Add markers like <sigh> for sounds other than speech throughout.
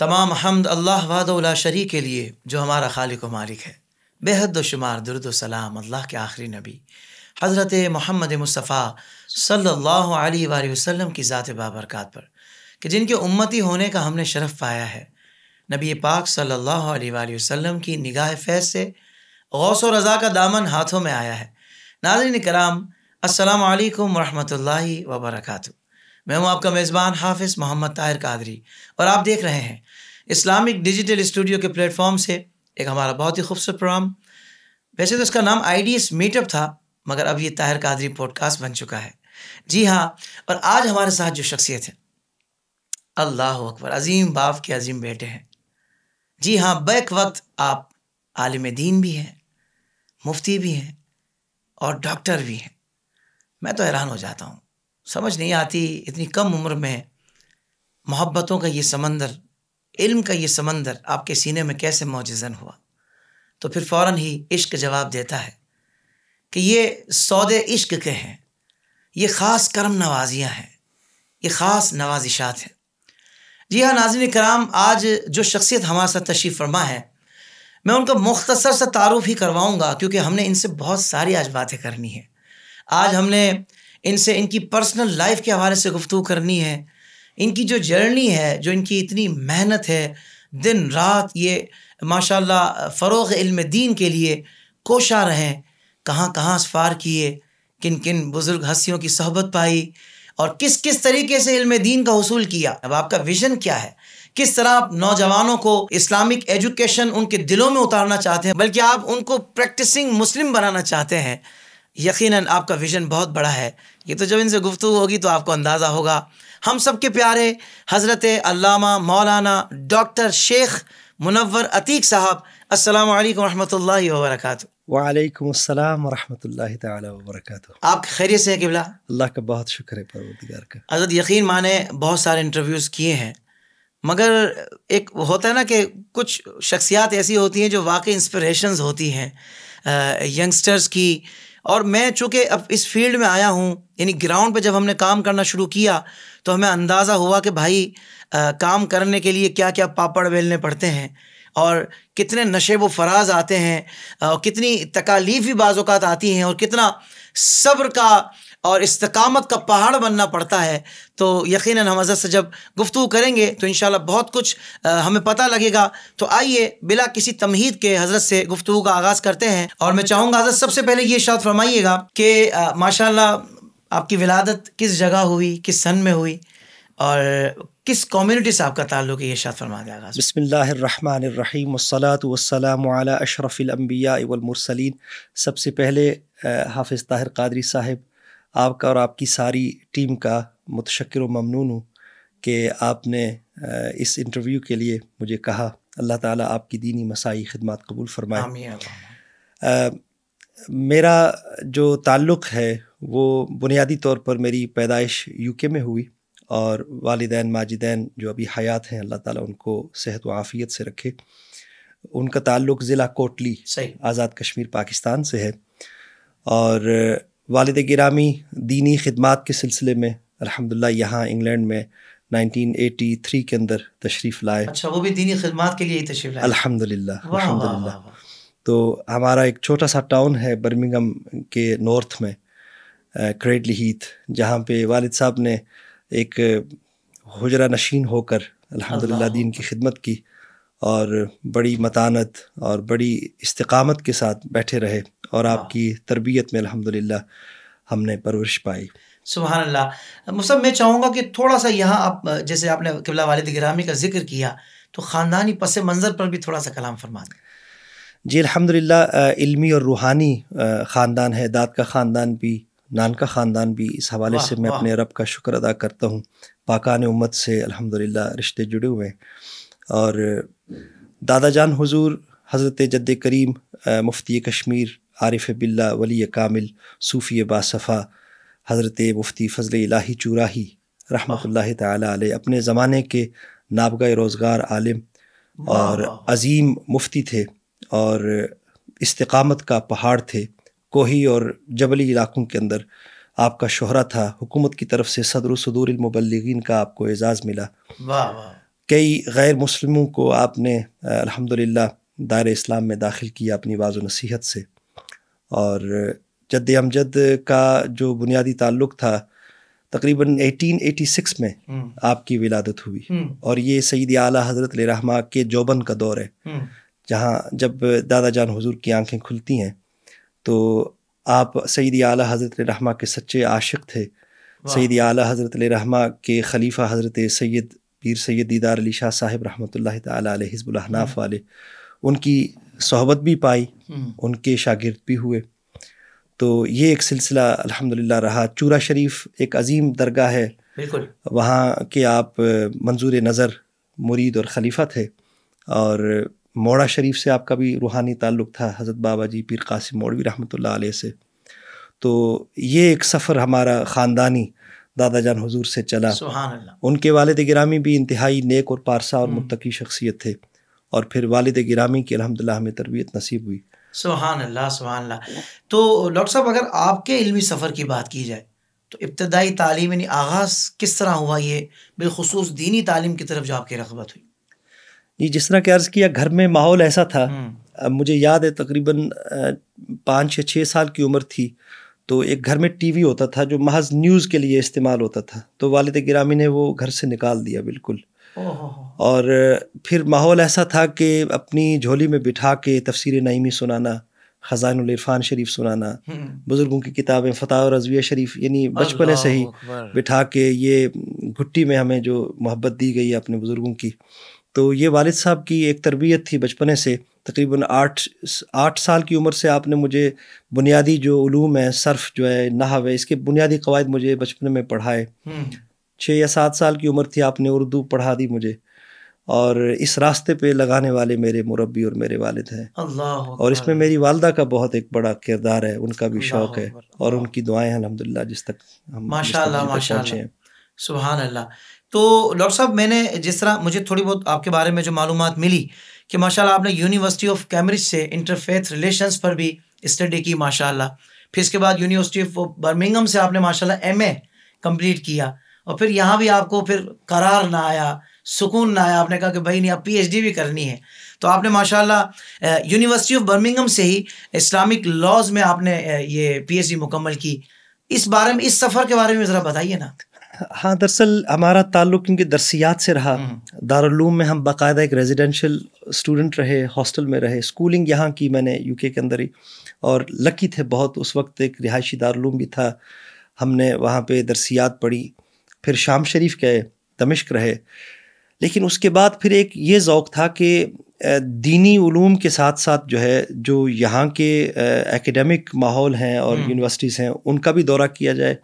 तमाम हमद अल्लाह उला शरी के लिए जो हमारा खालिक मालिक है बेहद शुमार दुर्द सलाम अल्लाह के आखिरी नबी हज़रत मोहम्मद मुस्तफ़ा सल्लल्लाहु अलैहि वसल्लम की ज़ात बाबरकत पर कि जिनके उम्मती होने का हमने शरफ़ पाया है नबी पाक सल्लल्लाहु अलैहि वसल्लम की निगाह फैज से गौस और रज़ा का दामन हाथों में आया है नाजरन कराम असलकम वरहमल वबरक मैं हूं आपका मेज़बान हाफिज़ मोहम्मद ताहिर कादरी और आप देख रहे हैं इस्लामिक डिजिटल स्टूडियो के प्लेटफॉर्म से एक हमारा बहुत ही खूबसूरत प्रोग्राम वैसे तो इसका नाम आई डी एस मीटअप था मगर अब ये ताहिर कादरी पॉडकास्ट बन चुका है जी हाँ और आज हमारे साथ जो शख्सियत है अल्लाह अकबर अजीम बाप के अजीम बेटे हैं जी हाँ बैक वक्त आप आलिम दीन भी हैं मुफ्ती भी हैं और डॉक्टर भी हैं मैं तो हैरान हो जाता हूँ समझ नहीं आती इतनी कम उम्र में मोहब्बतों का ये समंदर इल्म का ये समंदर आपके सीने में कैसे मोजन हुआ तो फिर फ़ौर ही इश्क जवाब देता है कि ये सौदे इश्क के हैं ये ख़ास करम नवाजियाँ हैं ये ख़ास नवाजिशात हैं जी हाँ नाजिन कराम आज जो शख्सियत हमारे साथ तशीफ़ फरमा है मैं उनका मुख्तसर सा तारुफ ही करवाऊँगा क्योंकि हमने इनसे बहुत सारी आज बातें करनी है आज हमने इनसे इनकी पर्सनल लाइफ के हवाले से गुफ्तु करनी है इनकी जो जर्नी है जो इनकी इतनी मेहनत है दिन रात ये माशा फ़रोग इल्म दीन के लिए कोशा रहें कहाँ कहाँ सफ़ार किए किन किन बुज़ुर्ग हस्तियों की सहबत पाई और किस किस तरीके से इल्म दीन का हसूल किया अब आपका विजन क्या है किस तरह आप नौजवानों को इस्लामिक एजुकेशन उनके दिलों में उतारना चाहते हैं बल्कि आप उनको प्रैक्टिसिंग मुस्लिम बनाना चाहते हैं यकीनन आपका विजन बहुत बड़ा है ये तो जब इनसे गुफ्तु होगी तो आपको अंदाज़ा होगा हम सब के प्यारे हज़रत अल्लामा मौलाना डॉक्टर शेख मुनवर अतीक साहब अस्सलाम वालेकुम रहमतुल्लाहि वालेकुम अस्सलाम वरहमतुल्लाहि ताला वबरकातुहू आप खैरियत से हैं किबला अल्लाह का बहुत शुक्र है परवरदिगार का हजरत यकीन माँ ने बहुत सारे इंटरव्यूज़ किए हैं मगर एक होता है ना कि कुछ शख्सियात ऐसी होती हैं जो वाकई इंस्पिरेशंस होती हैं यंगस्टर्स की और मैं चूँकि अब इस फील्ड में आया हूँ यानी ग्राउंड पे जब हमने काम करना शुरू किया तो हमें अंदाज़ा हुआ कि भाई आ, काम करने के लिए क्या क्या पापड़ बेलने पड़ते हैं और कितने नशे व फराज आते हैं और कितनी तकालीफ भी बाज़ात आती हैं और कितना सब्र का और इस्तकामत का पहाड़ बनना पड़ता है तो यकीन हम हजरत से जब गुफ्तु करेंगे तो इन बहुत कुछ हमें पता लगेगा तो आइए बिला किसी तमहीद के हजरत से गुफ्तु का आगाज़ करते हैं और मैं चाहूँगा हजरत सबसे पहले ये शाद फरमाइएगा कि माशा आपकी विलादत किस जगह हुई किस सन में हुई और किस कम्युनिटी से आपका ताल्लुक है ये शाद फरमा देगा बसमीम वसलाम अशरफ़िलम्बिया वलमरसलिन सबसे पहले हाफिज़ ताहिर कादरी साहब आपका और आपकी सारी टीम का मुतशक्र ममनून हूँ कि आपने इस इंटरव्यू के लिए मुझे कहा अल्लाह ताला आपकी दीनी मसाई खदमात कबूल फरमाए मेरा जो ताल्लुक़ है वो बुनियादी तौर पर मेरी पैदाइश यूके में हुई और वालदेन माजिदैन जो अभी हयात हैं अल्लाह ताला उनको सेहत व आफ़ियत से रखे उनका ताल्लुक़ ज़िला कोटली आज़ाद कश्मीर पाकिस्तान से है और वालद गिरामी दीनी ख़दमात के सिलसिले में अलहमदिल्ला यहाँ इंग्लैंड में 1983 के अंदर तशरीफ़ लाए अच्छा वो भी दीनी खदमात के लिए ही तशरीफ़ लाए अल्हम्दुलिल्लाह अल्हम्दुलिल्लाह तो हमारा एक छोटा सा टाउन है बर्मिंगम के नॉर्थ में क्रेडली हीथ जहाँ पे वालिद साहब ने एक हजरा नशीन होकर अल्हम्दुलिल्लाह दीन की खिदमत की और बड़ी मतानत और बड़ी इस्तकामत के साथ बैठे रहे और हाँ। आपकी तरबियत में अल्हम्दुलिल्लाह हमने परवरिश पाई सुबह अल्लाह मुसब मैं चाहूँगा कि थोड़ा सा यहाँ आप जैसे आपने किबला वालद ग्रामी का जिक्र किया तो ख़ानदानी पस मंज़र पर भी थोड़ा सा कलाम फरमा दें जी अलहमदिल्ला इल्मी और रूहानी ख़ानदान है दाद का ख़ानदान भी नानका ख़ानदान भी इस हवाले से मैं अपने रब का शुक्र अदा करता हूँ पाकान उम्मत से अल्हम्दुलिल्लाह रिश्ते जुड़े हुए हैं और दादा जान हजूर हज़रत जद करीम मुफ्ती कश्मीर आरिफ बिल्ला वली कामिल सूफ़ी बासफ़ा हज़रत मुफ्ती फ़जल इलाही चूराही रहमतुल्लाह ताली अपने ज़माने के नाबगा रोज़गार आलम और अजीम मुफ्ती थे और इस्तकामत का पहाड़ थे कोही और जबली इलाकों के अंदर आपका शोहरा था हुकूमत की तरफ से सदर सदूरमबलगिन का आपको एजाज़ मिला वाह वाह कई गैर मुस्लिमों को आपने अल्हम्दुलिल्लाह दायर इस्लाम में दाखिल किया अपनी वाज नसीहत से और जद अमजद का जो बुनियादी ताल्लुक़ था तकरीबन 1886 में हम्म। आपकी विलादत हुई हम्म। और ये सईद आला हज़रत रहमा के जोबन का दौर है हम्म। जहाँ जब दादा जान हुजूर की आंखें खुलती हैं तो आप सईद आला हज़रत रहमा के सच्चे आशिक थे सईद आला हज़रत रहमा के खलीफा हज़रत सैद पीर सैद दीदार अली शाह साहिब रहमत तहनाफ़ हम्म। वाले उनकी सहबत भी पाई हम्म। उनके शागिर्द भी हुए तो ये एक सिलसिला अल्हम्दुलिल्लाह रहा चूरा शरीफ एक अजीम दरगाह है बिल्कुल वहाँ के आप मंजूर नज़र मुरीद और खलीफा थे और मोड़ा शरीफ से आपका भी रूहानी ताल्लुक़ था हज़रत बाबा जी पीर कासिम मौलवी रहमत आल से तो ये एक सफ़र हमारा ख़ानदानी दादा जान हजूर से चला उनके वालद ग्रामी भी इंतहाई नेक और पारसा और हम्म। मुतकी शख्सियत थे और फिर वालद ग्रामी की अलहमदिल्ला हमें तरबियत नसीब हुई सुबहान अल्लाह अल्लाह तो डॉक्टर साहब अगर आपके इलमी सफ़र की बात की जाए तो इब्तदाई तालीम यानी आगाज़ किस तरह हुआ ये बिलखसूस दीनी तालीम की तरफ जो आपकी रगबत हुई जी जिस तरह के अर्ज़ किया घर में माहौल ऐसा था हम्म। मुझे याद है तकरीबन पाँच या छः साल की उम्र थी तो एक घर में टीवी होता था जो महज न्यूज़ के लिए इस्तेमाल होता था तो वालद गिरामी ने वो घर से निकाल दिया बिल्कुल और फिर माहौल ऐसा था कि अपनी झोली में बिठा के तफसर नईमी सुनाना ख़जान इरफान शरीफ सुनाना हम्म। बुज़ुर्गों की किताबें और रजविया शरीफ यानी बचपन से ही बिठा के ये घुट्टी में हमें जो मोहब्बत दी गई है अपने बुज़ुर्गों की तो ये वालिद साहब की एक तरबियत थी बचपने से तकरीबन आठ आठ साल की उम्र से आपने मुझे बुनियादी जो ूम है सर्फ जो है नहव है इसके बुनियादी कवायद मुझे बचपन में पढ़ाए हम्म। छः या सात साल की उम्र थी आपने उर्दू पढ़ा दी मुझे और इस रास्ते पे लगाने वाले मेरे मुरबी और मेरे वालिद हैं और इसमें मेरी वालदा का बहुत एक बड़ा किरदार है उनका भी शौक है और उनकी दुआएं अलहमदिल्ला जिस तक हम माशाल्लाह सुबहान अल्लाह तो डॉक्टर साहब मैंने जिस तरह मुझे थोड़ी बहुत आपके बारे में जो मालूम मिली कि माशाल्लाह आपने यूनिवर्सिटी ऑफ कैम्ब्रिज से इंटरफेथ रिलेशंस पर भी स्टडी की माशाल्लाह फिर इसके बाद यूनिवर्सिटी ऑफ बर्मिंगम से आपने माशाल्लाह एमए कंप्लीट किया और फिर यहाँ भी आपको फिर करार ना आया सुकून ना आया आपने कहा कि भाई नहीं अब पी भी करनी है तो आपने माशा यूनिवर्सिटी ऑफ बर्मिंगम से ही इस्लामिक लॉज में आपने ये पी मुकम्मल की इस बारे में इस सफ़र के बारे में ज़रा बताइए ना हाँ दरअसल हमारा ताल्लुक क्योंकि दरसियात से रहा हम्म। दारूम में हम बाकायदा एक रेजिडेंशियल स्टूडेंट रहे हॉस्टल में रहे स्कूलिंग यहाँ की मैंने यूके के अंदर ही और लकी थे बहुत उस वक्त एक रिहायशी दारालूम भी था हमने वहाँ पे दरसियात पढ़ी फिर शाम शरीफ गए दमिश्क रहे लेकिन उसके बाद फिर एक ये ओक़ था कि दीनी ूम के साथ साथ जो है जो यहाँ के एकेडमिक माहौल हैं और यूनिवर्सिटीज़ हम्म। हैं उनका भी दौरा किया जाए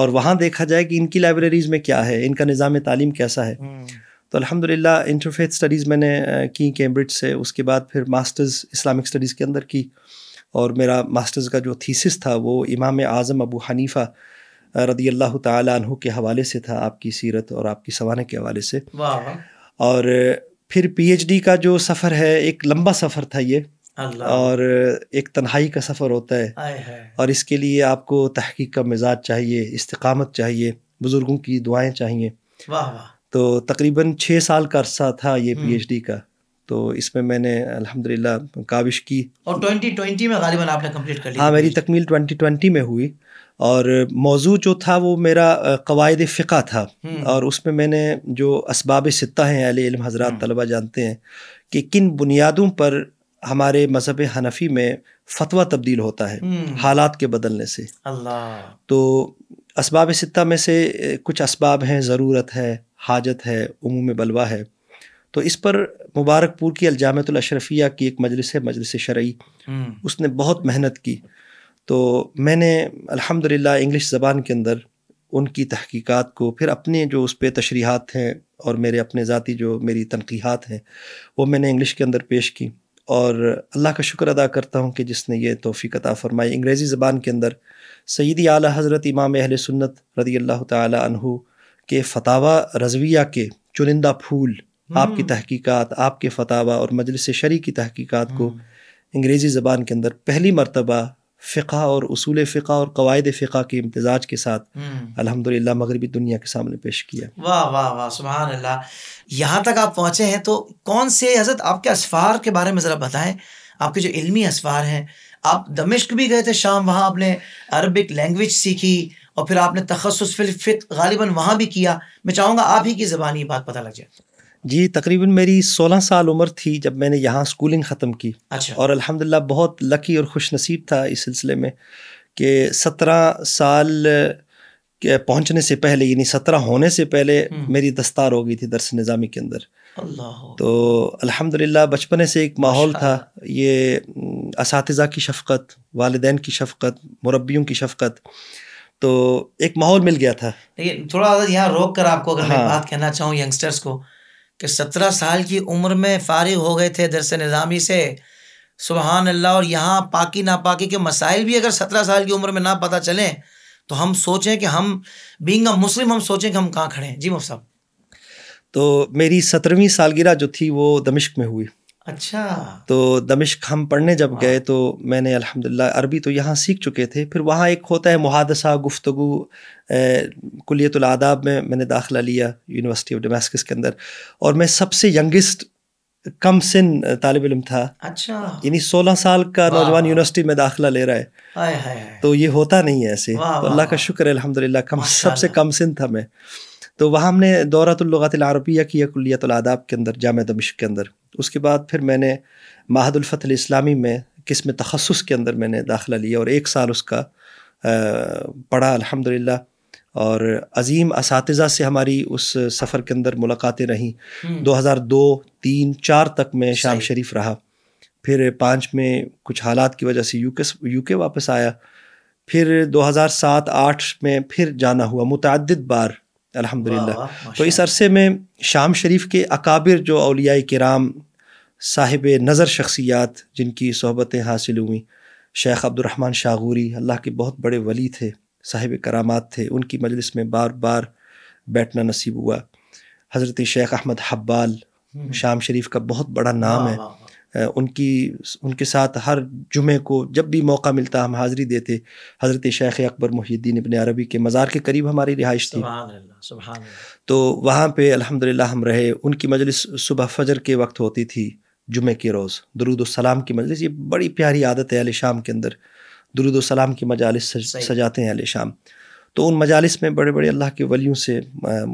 और वहाँ देखा जाए कि इनकी लाइब्रेरीज़ में क्या है इनका निज़ाम तालीम कैसा है हम्म। तो अलहमदिल्ला इंटरफेथ स्टडीज़ मैंने की कैम्ब्रिज से उसके बाद फिर मास्टर्स इस्लामिक स्टडीज़ के अंदर की और मेरा मास्टर्स का जो थीसिस था वो इमाम आज़म अबू हनीफ़ा रदी अल्लाह तु के हवाले से था आपकी सीरत और आपकी सवाने के हवाले से और फिर पीएचडी का जो सफ़र है एक लंबा सफ़र था ये और एक तन्हाई का सफ़र होता है, और इसके लिए आपको तहकीक का मिजाज चाहिए इस्तकामत चाहिए बुज़ुर्गों की दुआएं चाहिए वाह वाह तो तकरीबन छः साल का अरसा था ये पीएचडी हम्म। का तो इसमें मैंने अल्हम्दुलिल्लाह काविश की और 2020 में गालिबा आपने कंप्लीट कर लिया हाँ मेरी तकमील 2020 में हुई और मौजू जो था वो मेरा कवायद फ़िका था हम्म। और उसमें मैंने जो इसबाब सत्ता हैं अहल इल्म हजरात हम्म। तलबा जानते हैं कि किन बुनियादों पर हमारे मज़हब हनफी में फतवा तब्दील होता है हम्म। हालात के बदलने से अल्लाह तो इसबाब सत्ता में से कुछ इसबाब हैं ज़रूरत है हाजत है उमूम बलवा है तो इस पर मुबारकपुर की अलजामतलशरफिया की एक मजलिस है मजलिस शरई हम्म। उसने बहुत मेहनत की तो मैंने अल्हम्दुलिल्लाह इंग्लिश ज़बान के अंदर उनकी तहकीकात को फिर अपने जो उस पर तशरीहत हैं और मेरे अपने ज़ाती जो मेरी तनखीहत हैं वो मैंने इंग्लिश के अंदर पेश की और अल्लाह का शुक्र अदा करता हूँ कि जिसने ये तोफ़ी अता फ़रमाई अंग्रेज़ी ज़बान के अंदर सईदी आला हज़रत इमाम अहल सुन्नत रदी अल्लाह तहु के फतावा रजविया के चुनिंदा फूल हम्म। आपकी तहकीकात आपके फतावा और मजलिस शरी की तहकीकात को हम्म। अंग्रेज़ी ज़बान के अंदर पहली मरतबा फ़िका और असूल फ़िका और कवायद फ़िका के इम्तजाज के साथ हम्म। अल्हम्दुलिल्लाह मगरबी दुनिया के सामने पेश किया वाह वाह वाह सुबहान अल्लाह यहाँ तक आप पहुँचे हैं तो कौन से हजरत आपके असफ़ार के बारे में ज़रा बताएं आपके जो इल्मी असफ़ार हैं आप दमिश्क भी गए थे शाम वहाँ आपने अरबिक लैंग्वेज सीखी और फिर आपने तखसस गालिबा वहाँ भी किया मैं चाहूँगा आप ही की ज़बानी बात पता लग जाए जी तकरीबन मेरी 16 साल उम्र थी जब मैंने यहाँ स्कूलिंग ख़त्म की अच्छा। और अल्हम्दुलिल्लाह बहुत लकी और खुश नसीब था इस सिलसिले में कि सत्रह साल के पहुँचने से पहले यानी सत्रह होने से पहले हम्म। मेरी दस्तार हो गई थी दरस निज़ामी के अंदर तो अल्हम्दुलिल्लाह बचपने से एक माहौल था ये इस की शफकत वालदेन की शफकत मुरबियों की शफकत तो एक माहौल मिल गया था लेकिन थोड़ा यहाँ रोक कर आपको अगर हाँ, मैं बात कहना चाहूँ यंगस्टर्स को कि सत्रह साल की उम्र में फारिग हो गए थे दरस निज़ामी से सुबहान अल्लाह और यहाँ पाकि नापाकी के मसाइल भी अगर सत्रह साल की उम्र में ना पता चलें तो हम सोचें कि हम बींग मुस्लिम हम सोचें कि हम कहाँ खड़े हैं जी मुफ साहब तो मेरी सत्रहवीं सालगिरह जो थी वो दमिश्क में हुई अच्छा तो दमिश्क हम पढ़ने जब गए तो मैंने अल्हम्दुलिल्लाह अरबी तो यहाँ सीख चुके थे फिर वहाँ एक होता है मुहादसा गुफ्तगु कुलियतुल आदाब में मैंने दाखला लिया यूनिवर्सिटी ऑफ डमास्कस के अंदर और मैं सबसे यंगेस्ट कम सिन तालब इलम था अच्छा यानी सोलह साल का नौजवान यूनिवर्सिटी में दाखिला ले रहा है आए, आए, आए। तो ये होता नहीं है ऐसे तो अल्लाह का शुक्र है अलहमदिल्ला कम सबसे कम सिन था मैं तो वहाँ हमने दौरातुल्लुगातिल अरबिया किया कुलियतुल आदाब के अंदर जाम दमिश्क के अंदर उसके बाद फिर मैंने माहदुलफ़त इस्लामी में किस्म तखसस के अंदर मैंने दाखिला लिया और एक साल उसका पढ़ा अल्हम्दुलिल्लाह और अजीम इस से हमारी उस सफ़र के अंदर मुलाकातें रहीं 2002 हम्म। तीन चार तक मैं शाम शरीफ रहा फिर पाँच में कुछ हालात की वजह से यूके यूके वापस आया फिर 2007 आठ में फिर जाना हुआ मुतद बार अल्हम्दुलिल्लाह तो इस अरसे में शाम शरीफ के अकाबिर जो अलिया कराम साहिब नज़र शख्सियात जिनकी सहबतें हासिल हुई शेख अब्दुलरहमान शाहूरी अल्लाह के बहुत बड़े वली थे साहिब करामात थे उनकी मजलिस में बार बार बैठना नसीब हुआ हज़रत शेख अहमद हब्बाल हम्म। शाम शरीफ का बहुत बड़ा नाम है उनकी उनके साथ हर जुमे को जब भी मौका मिलता हम हाज़िरी देते हज़रत शेख अकबर मुहिद्दीन इबन अरबी के मज़ार के करीब हमारी रिहाइश थी सुबह तो वहाँ पे अल्हम्दुलिल्लाह हम रहे उनकी मजलिस सुबह फजर के वक्त होती थी जुमे के रोज़ सलाम की मजलिस ये बड़ी प्यारी आदत है अल शाम के अंदर सलाम की मजालस सजाते हैं अल शाम तो उन मजालस में बड़े बड़े अल्लाह के वलियों से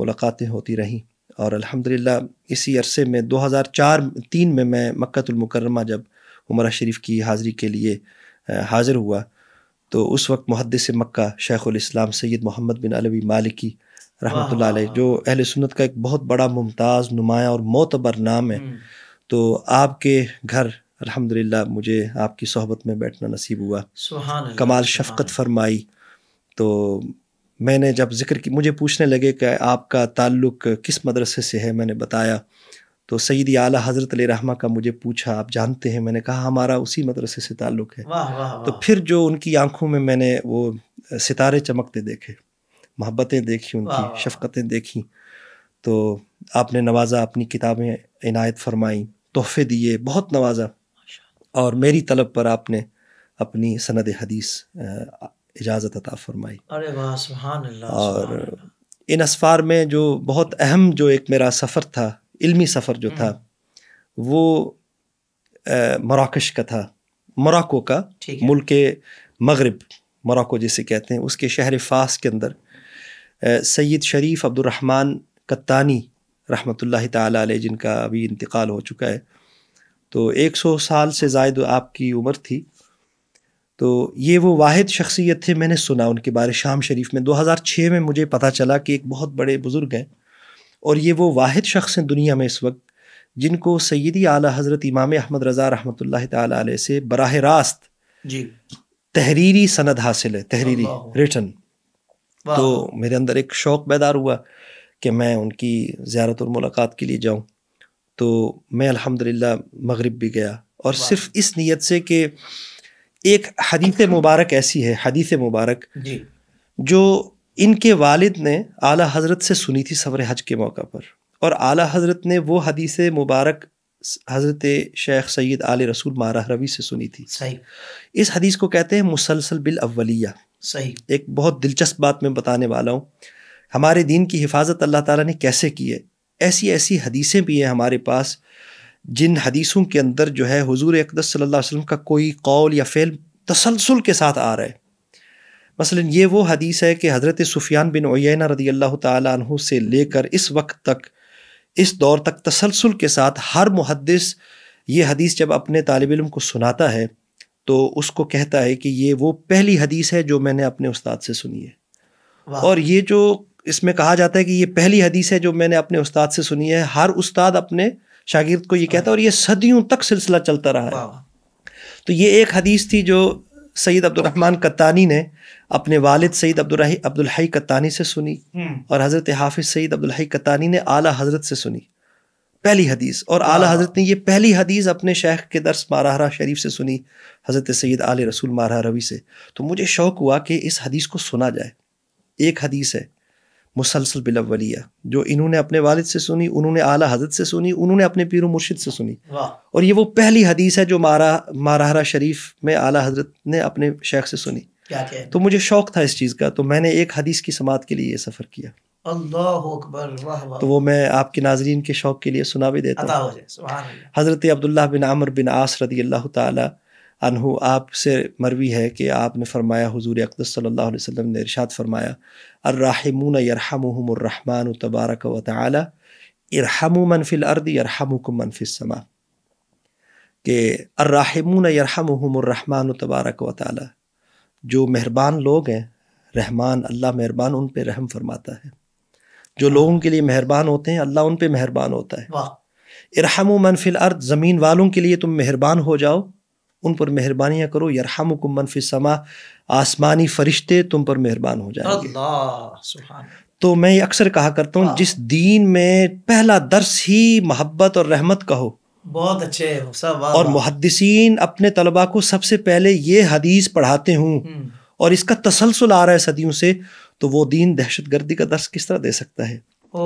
मुलाकातें होती रहीं और अल्हम्दुलिल्लाह इसी अरसे में 2004 तीन में मैं मक्तुलमकरमा जब उमरा शरीफ की हाज़री के लिए हाज़िर हुआ तो उस वक्त मुहदस मक्का शेख़ुल इस्लाम सैयद मोहम्मद बिन अलवी मालिकी रहमत जो अहल सुन्नत का एक बहुत बड़ा मुमताज़ नुमाया और मोतबर नाम है हम्म। तो आपके घर अल्हम्दुलिल्लाह मुझे आपकी सोहबत में बैठना नसीब हुआ कमाल शफकत फरमाई तो मैंने जब जिक्र की मुझे पूछने लगे कि आपका ताल्लुक किस मदरसे से है मैंने बताया तो सईदी आला हज़रत रहमा का मुझे पूछा आप जानते हैं मैंने कहा हमारा उसी मदरसे से ताल्लुक़ है वाह, वाह, तो वाह। तो फिर जो उनकी आंखों में मैंने वो सितारे चमकते देखे मोहब्बतें देखी उनकी शफकतें देखी तो आपने नवाज़ा अपनी किताबें इनायत फरमाई तोहफ़े दिए बहुत नवाज़ा और मेरी तलब पर आपने अपनी सनद हदीस इजाज़त अता फरमाई अरे वाह और इन असफ़ार में जो बहुत अहम जो एक मेरा सफ़र था इल्मी सफ़र जो था हम्म। वो मराकश का था मराको का मुल्क मगरब मराको जिसे कहते हैं उसके शहर फास के अंदर सैद शरीफ अब्दुलरहमान कत्तानी रहमतुल्लाह ताला अलैह जिनका अभी इंतकाल हो चुका है तो 100 साल से जायद आपकी उम्र थी तो ये वो वाद शख्सियत थे मैंने सुना उनके बारे शाम शरीफ में 2006 में मुझे पता चला कि एक बहुत बड़े बुज़ुर्ग हैं और ये वो वाद शख्स हैं दुनिया में इस वक्त जिनको सैदी आला हज़रत इमाम अहमद रज़ा रहमत ताल से बरह रास्त जी तहरीरी सनद हासिल है तहरीरी रिटर्न तो मेरे अंदर एक शौक़ बेदार हुआ कि मैं उनकी ज़्यारत और मुलाकात के लिए जाऊँ तो मैं अल्हम्दुलिल्लाह मगरिब भी गया और सिर्फ इस नीयत से कि एक हदीस मुबारक ऐसी है हदीस मुबारक जी जो इनके वालिद ने आला हजरत से सुनी थी सवर हज के मौका पर और आला हजरत ने वो हदीस मुबारक हज़रत शेख सैद आल रसूल मारा रवि से सुनी थी सही इस हदीस को कहते हैं मुसलसल बिल अवलिया सही एक बहुत दिलचस्प बात मैं बताने वाला हूँ हमारे दीन की हिफाजत अल्लाह ताला ने कैसे की है ऐसी ऐसी हदीसें भी हैं हमारे पास जिन हदीसों के अंदर जो है हजूर अकदस सल्ला अलैहि का कोई कौल या फ़ेल तसलसल के साथ आ रहा है मसलन ये वो हदीस है कि हज़रत सुफियान बिन ओयना रदी अल्लाह तु से लेकर इस वक्त तक इस दौर तक तसलसल के साथ हर मुहदस ये हदीस जब अपने तालब इम को सुनाता है तो उसको कहता है कि ये वो पहली हदीस है जो मैंने अपने उस्ताद से सुनी है और ये जो इसमें कहा जाता है कि ये पहली हदीस है जो मैंने अपने उस्ताद से सुनी है हर उस्ताद अपने शागिर्द को ये कहता है और ये सदियों तक सिलसिला चलता रहा है तो ये एक हदीस थी जो सईद अब्दुलरहमान कत्तानी ने अपने वालिद सईद अब्दुल अब्दुलहई कत्तानी से सुनी हम्म। और हज़रत हाफिज सईद अब्दुलहई कत्तानी ने आला हज़रत से सुनी पहली हदीस और आला हज़रत ने ये पहली हदीस अपने शेख के दर्स माराहरा शरीफ से सुनी हज़रत सईद आल रसूल मारा रवी से तो मुझे शौक़ हुआ कि इस हदीस को सुना जाए एक हदीस है मुसलसल बिलवलिया जो इन्होंने अपने वालिद से सुनी उन्होंने आला हजरत से सुनी उन्होंने अपने पीर मुर्शिद से सुनी और ये वो पहली हदीस है जो मारा माराहरा शरीफ में आला हजरत ने अपने शेख से सुनी तो मुझे शौक था इस चीज़ का तो मैंने एक हदीस की समात के लिए ये सफ़र किया अकबर तो वो मैं आपके नाजरीन के शौक के लिए सुना भी देता हूँ हज़रत अब्दुल्ला बिन आमर बिन आसरदी अल्लाह ताला अनहु आप से मरवी है कि आपने फ़रमाया हुजूर अकदस सल्लल्लाहु अलैहि वसल्लम ने इरशाद फरमाया अर्राहिमून यरहमुहुमुर्रहमान तबारक व तआला इरहमु मन फिल अर्द यरहमुकुम मन फिस समा के अर्राहिमून यरहमुहुमुर्रहमान तबारक व तआला जो मेहरबान लोग हैं रहमान अल्लाह मेहरबान उन पर रहम फरमाता है जो लोगों के लिए मेहरबान होते हैं अल्लाह उन पर मेहरबान होता है इरहमु मन फिल अर्द ज़मीन वालों के लिए तुम मेहरबान हो जाओ उन पर मेहरबानियाँ करो यरहम मनफी समा आसमानी फरिश्ते तुम पर मेहरबान हो जाएंगे तो मैं ये अक्सर कहा करता हूँ हाँ। जिस दीन में पहला दर्स ही मोहब्बत और रहमत का हो बहुत अच्छे सब और मुहदसिन अपने तलबा को सबसे पहले ये हदीस पढ़ाते हूँ हम्म। और इसका तसलसल आ रहा है सदियों से तो वो दीन दहशत गर्दी का दर्श किस तरह दे सकता है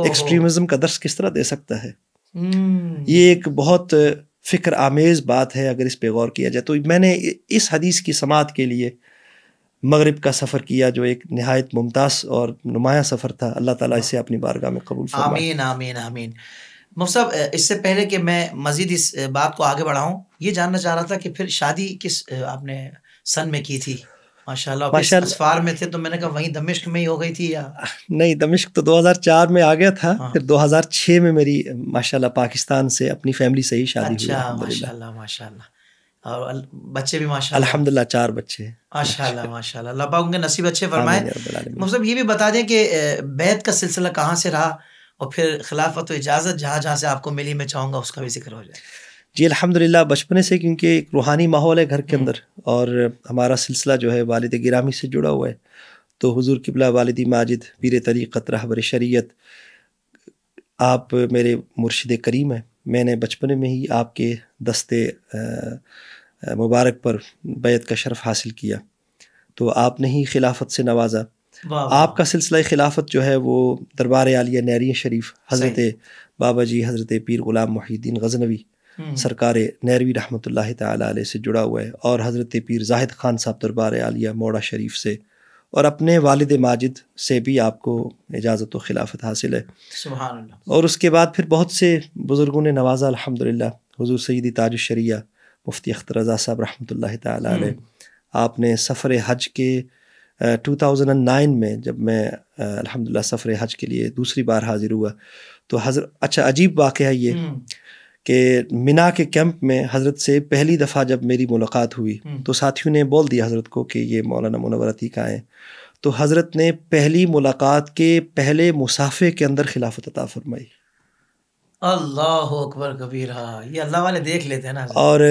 एक्सट्रीमिज्म का दर्श किस तरह दे सकता है हम्म। ये एक बहुत फ़िक्र आमेज़ बात है अगर इस पर गौर किया जाए तो मैंने इस हदीस की समात के लिए मगरब का सफ़र किया जो एक नहायत मुमताज़ और नुमाया सफ़र था अल्लाह ताला इसे अपनी बारगाह में कबूल आमीन आमीन आमीन मुफ्त इससे पहले कि मैं मज़ीद इस बात को आगे बढ़ाऊँ ये जानना चाह रहा था कि फिर शादी किस आपने सन में की थी माशाल्लाह में थे तो मैंने कहा वहीं दमिश्क में ही हो गई थी या नहीं दमिश्क तो 2004 में आ गया था हाँ। फिर 2006 में मेरी माशाल्लाह पाकिस्तान से अपनी फैमिली से ही शादी अच्छा, हुई माशाल्लाह माशाल्लाह और बच्चे भी माशाल्लाह अल्हम्दुलिल्लाह चार बच्चे माशाल्लाह माशाल्लाह अल्लाह पाक उनके नसीब अच्छे फरमाए मतलब ये भी बता दें कि बैत का सिलसिला कहाँ से रहा और फिर खिलाफत तो इजाज़त जहाँ जहाँ से आपको मिली मैं चाहूँगा उसका भी जिक्र हो जाए जी अल्हम्दुलिल्लाह बचपने से क्योंकि एक रूहानी माहौल है घर के हम्म। अंदर और हमारा सिलसिला जो है वालद गिरामी से जुड़ा हुआ है तो हज़ूर किबला वालद माजिद पीर तरीक़त रहबर शरीयत आप मेरे मुर्शिद करीम हैं मैंने बचपन में ही आपके दस्ते मुबारक पर बैत का शरफ़ हासिल किया तो आपने ही खिलाफत से नवाजा आपका सिलसिला खिलाफत जो है वो दरबार आलिया नैरिय शरीफ हज़रत बाबा जी हज़रत पीर ग़ुलाम मुहीद्दीन गजनवी हम्म। सरकार नैरवी रहमत ला से जुड़ा हुआ है और हज़रत पीर जाहिद ख़ान साहब दरबार आलिया मोड़ा शरीफ से और अपने वालद माजिद से भी आपको इजाज़त व खिलाफत हासिल है और उसके बाद फिर बहुत से बुज़ुर्गों ने नवाजा अलहमदिल्ला हजूर सईदी ताज शरिया मुफ्ती अख्तर रजा साहब रहमत ला हम्म। आपने सफ़र हज के टू थाउजेंड नाइन में जब मैं अलहमदिल्ला सफ़र हज के लिए दूसरी बार हाजिर हुआ तो हजर अच्छा अजीब वाक़ है ये हम्म। कि मिना के कैंप में हज़रत से पहली दफ़ा जब मेरी मुलाकात हुई हम्म। तो साथियों ने बोल दिया हज़रत को कि ये मौलाना मनवरती का है तो हज़रत ने पहली मुलाकात के पहले मुसाफे के अंदर खिलाफत अता फरमाई अल्लाह अकबर कबीरा ये अल्लाह वाले देख लेते हैं ना और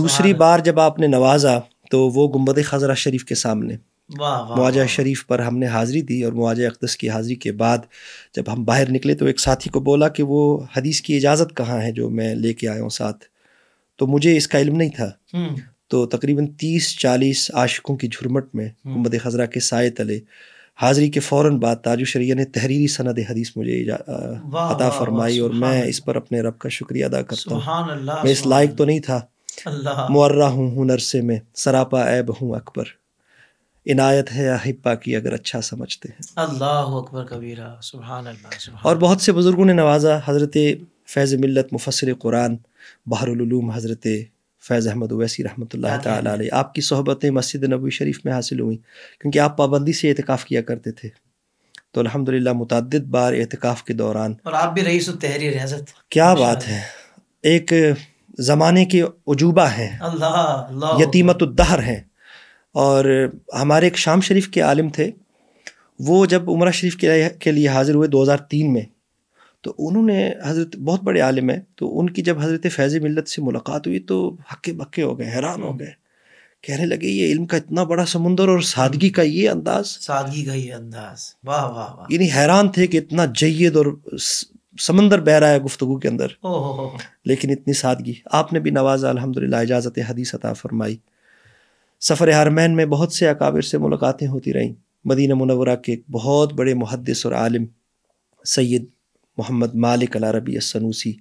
दूसरी बार जब आपने नवाज़ा तो वो गुम्बद खजरा शरीफ के सामने मुआजा शरीफ पर हमने हाज़िरी दी और मुआजा अकदस की हाज़िरी के बाद जब हम बाहर निकले तो एक साथी को बोला कि वो हदीस की इजाज़त कहाँ है जो मैं लेके आया हूँ साथ तो मुझे इसका इल्म नहीं था हम्म। तो तकरीबन तीस चालीस आशिकों की झुरमट में मद हम्म। खजरा के साय तले हाज़िरी के फ़ौर बाद ताजु शरिया ने तहरीरी सनद हदीस मुझे अदा फरमाई और मैं इस पर अपने रब का शुक्रिया अदा करता हूँ मैं इस लायक तो नहीं था मुर्रा हूँ हुनर से मैं सरापा ऐब हूँ अकबर इनायत है अहिब्बा की अगर अच्छा समझते हैं अल्लाह अकबर कबीरा सुबहान अल्लाह और बहुत से बुज़ुर्गों ने नवाज़ा हज़रत फैज़ मिलत मुफसर कुरान बहरूम हज़रत फैज़ अहमद वैसी रहमत आपकी सोहबतें मस्जिद नबी शरीफ में हासिल हुई क्योंकि आप पाबंदी से एहतिकाफ़ किया करते थे तो अलहमदिल्ला मुतद बार एहतिकाफ़ के दौरान और आप भी रईस तहरीर हजरत क्या बात है एक ज़माने के अजूबा हैं यतीमत हैं और हमारे एक शाम शरीफ के आलिम थे वो जब उम्र शरीफ के, के लिए हाज़िर हुए 2003 में तो उन्होंने हज़रत बहुत बड़े आलिम हैं तो उनकी जब हज़रत फैज़ मिलत से मुलाकात हुई तो हक्के बक्के हो गए हैरान हो हम्म। गए कहने लगे ये इल्म का इतना बड़ा समुंदर और सादगी का ये अंदाज सादगी का ये अंदाज वाह वाह वाह यानी हैरान थे कि इतना जयद और समंदर बह रहा है गुफ्तु के अंदर लेकिन इतनी सादगी आपने भी नवाज़ा अलहमदिल्ला इजाज़त हदीस अता फरमाई सफ़र हरमैन में बहुत से अकाबिर से मुलाकातें होती रहीं मदीना मुनवरा के एक बहुत बड़े मुहदस और आलिम सैद मोहम्मद मालिक अलारबी सनूसी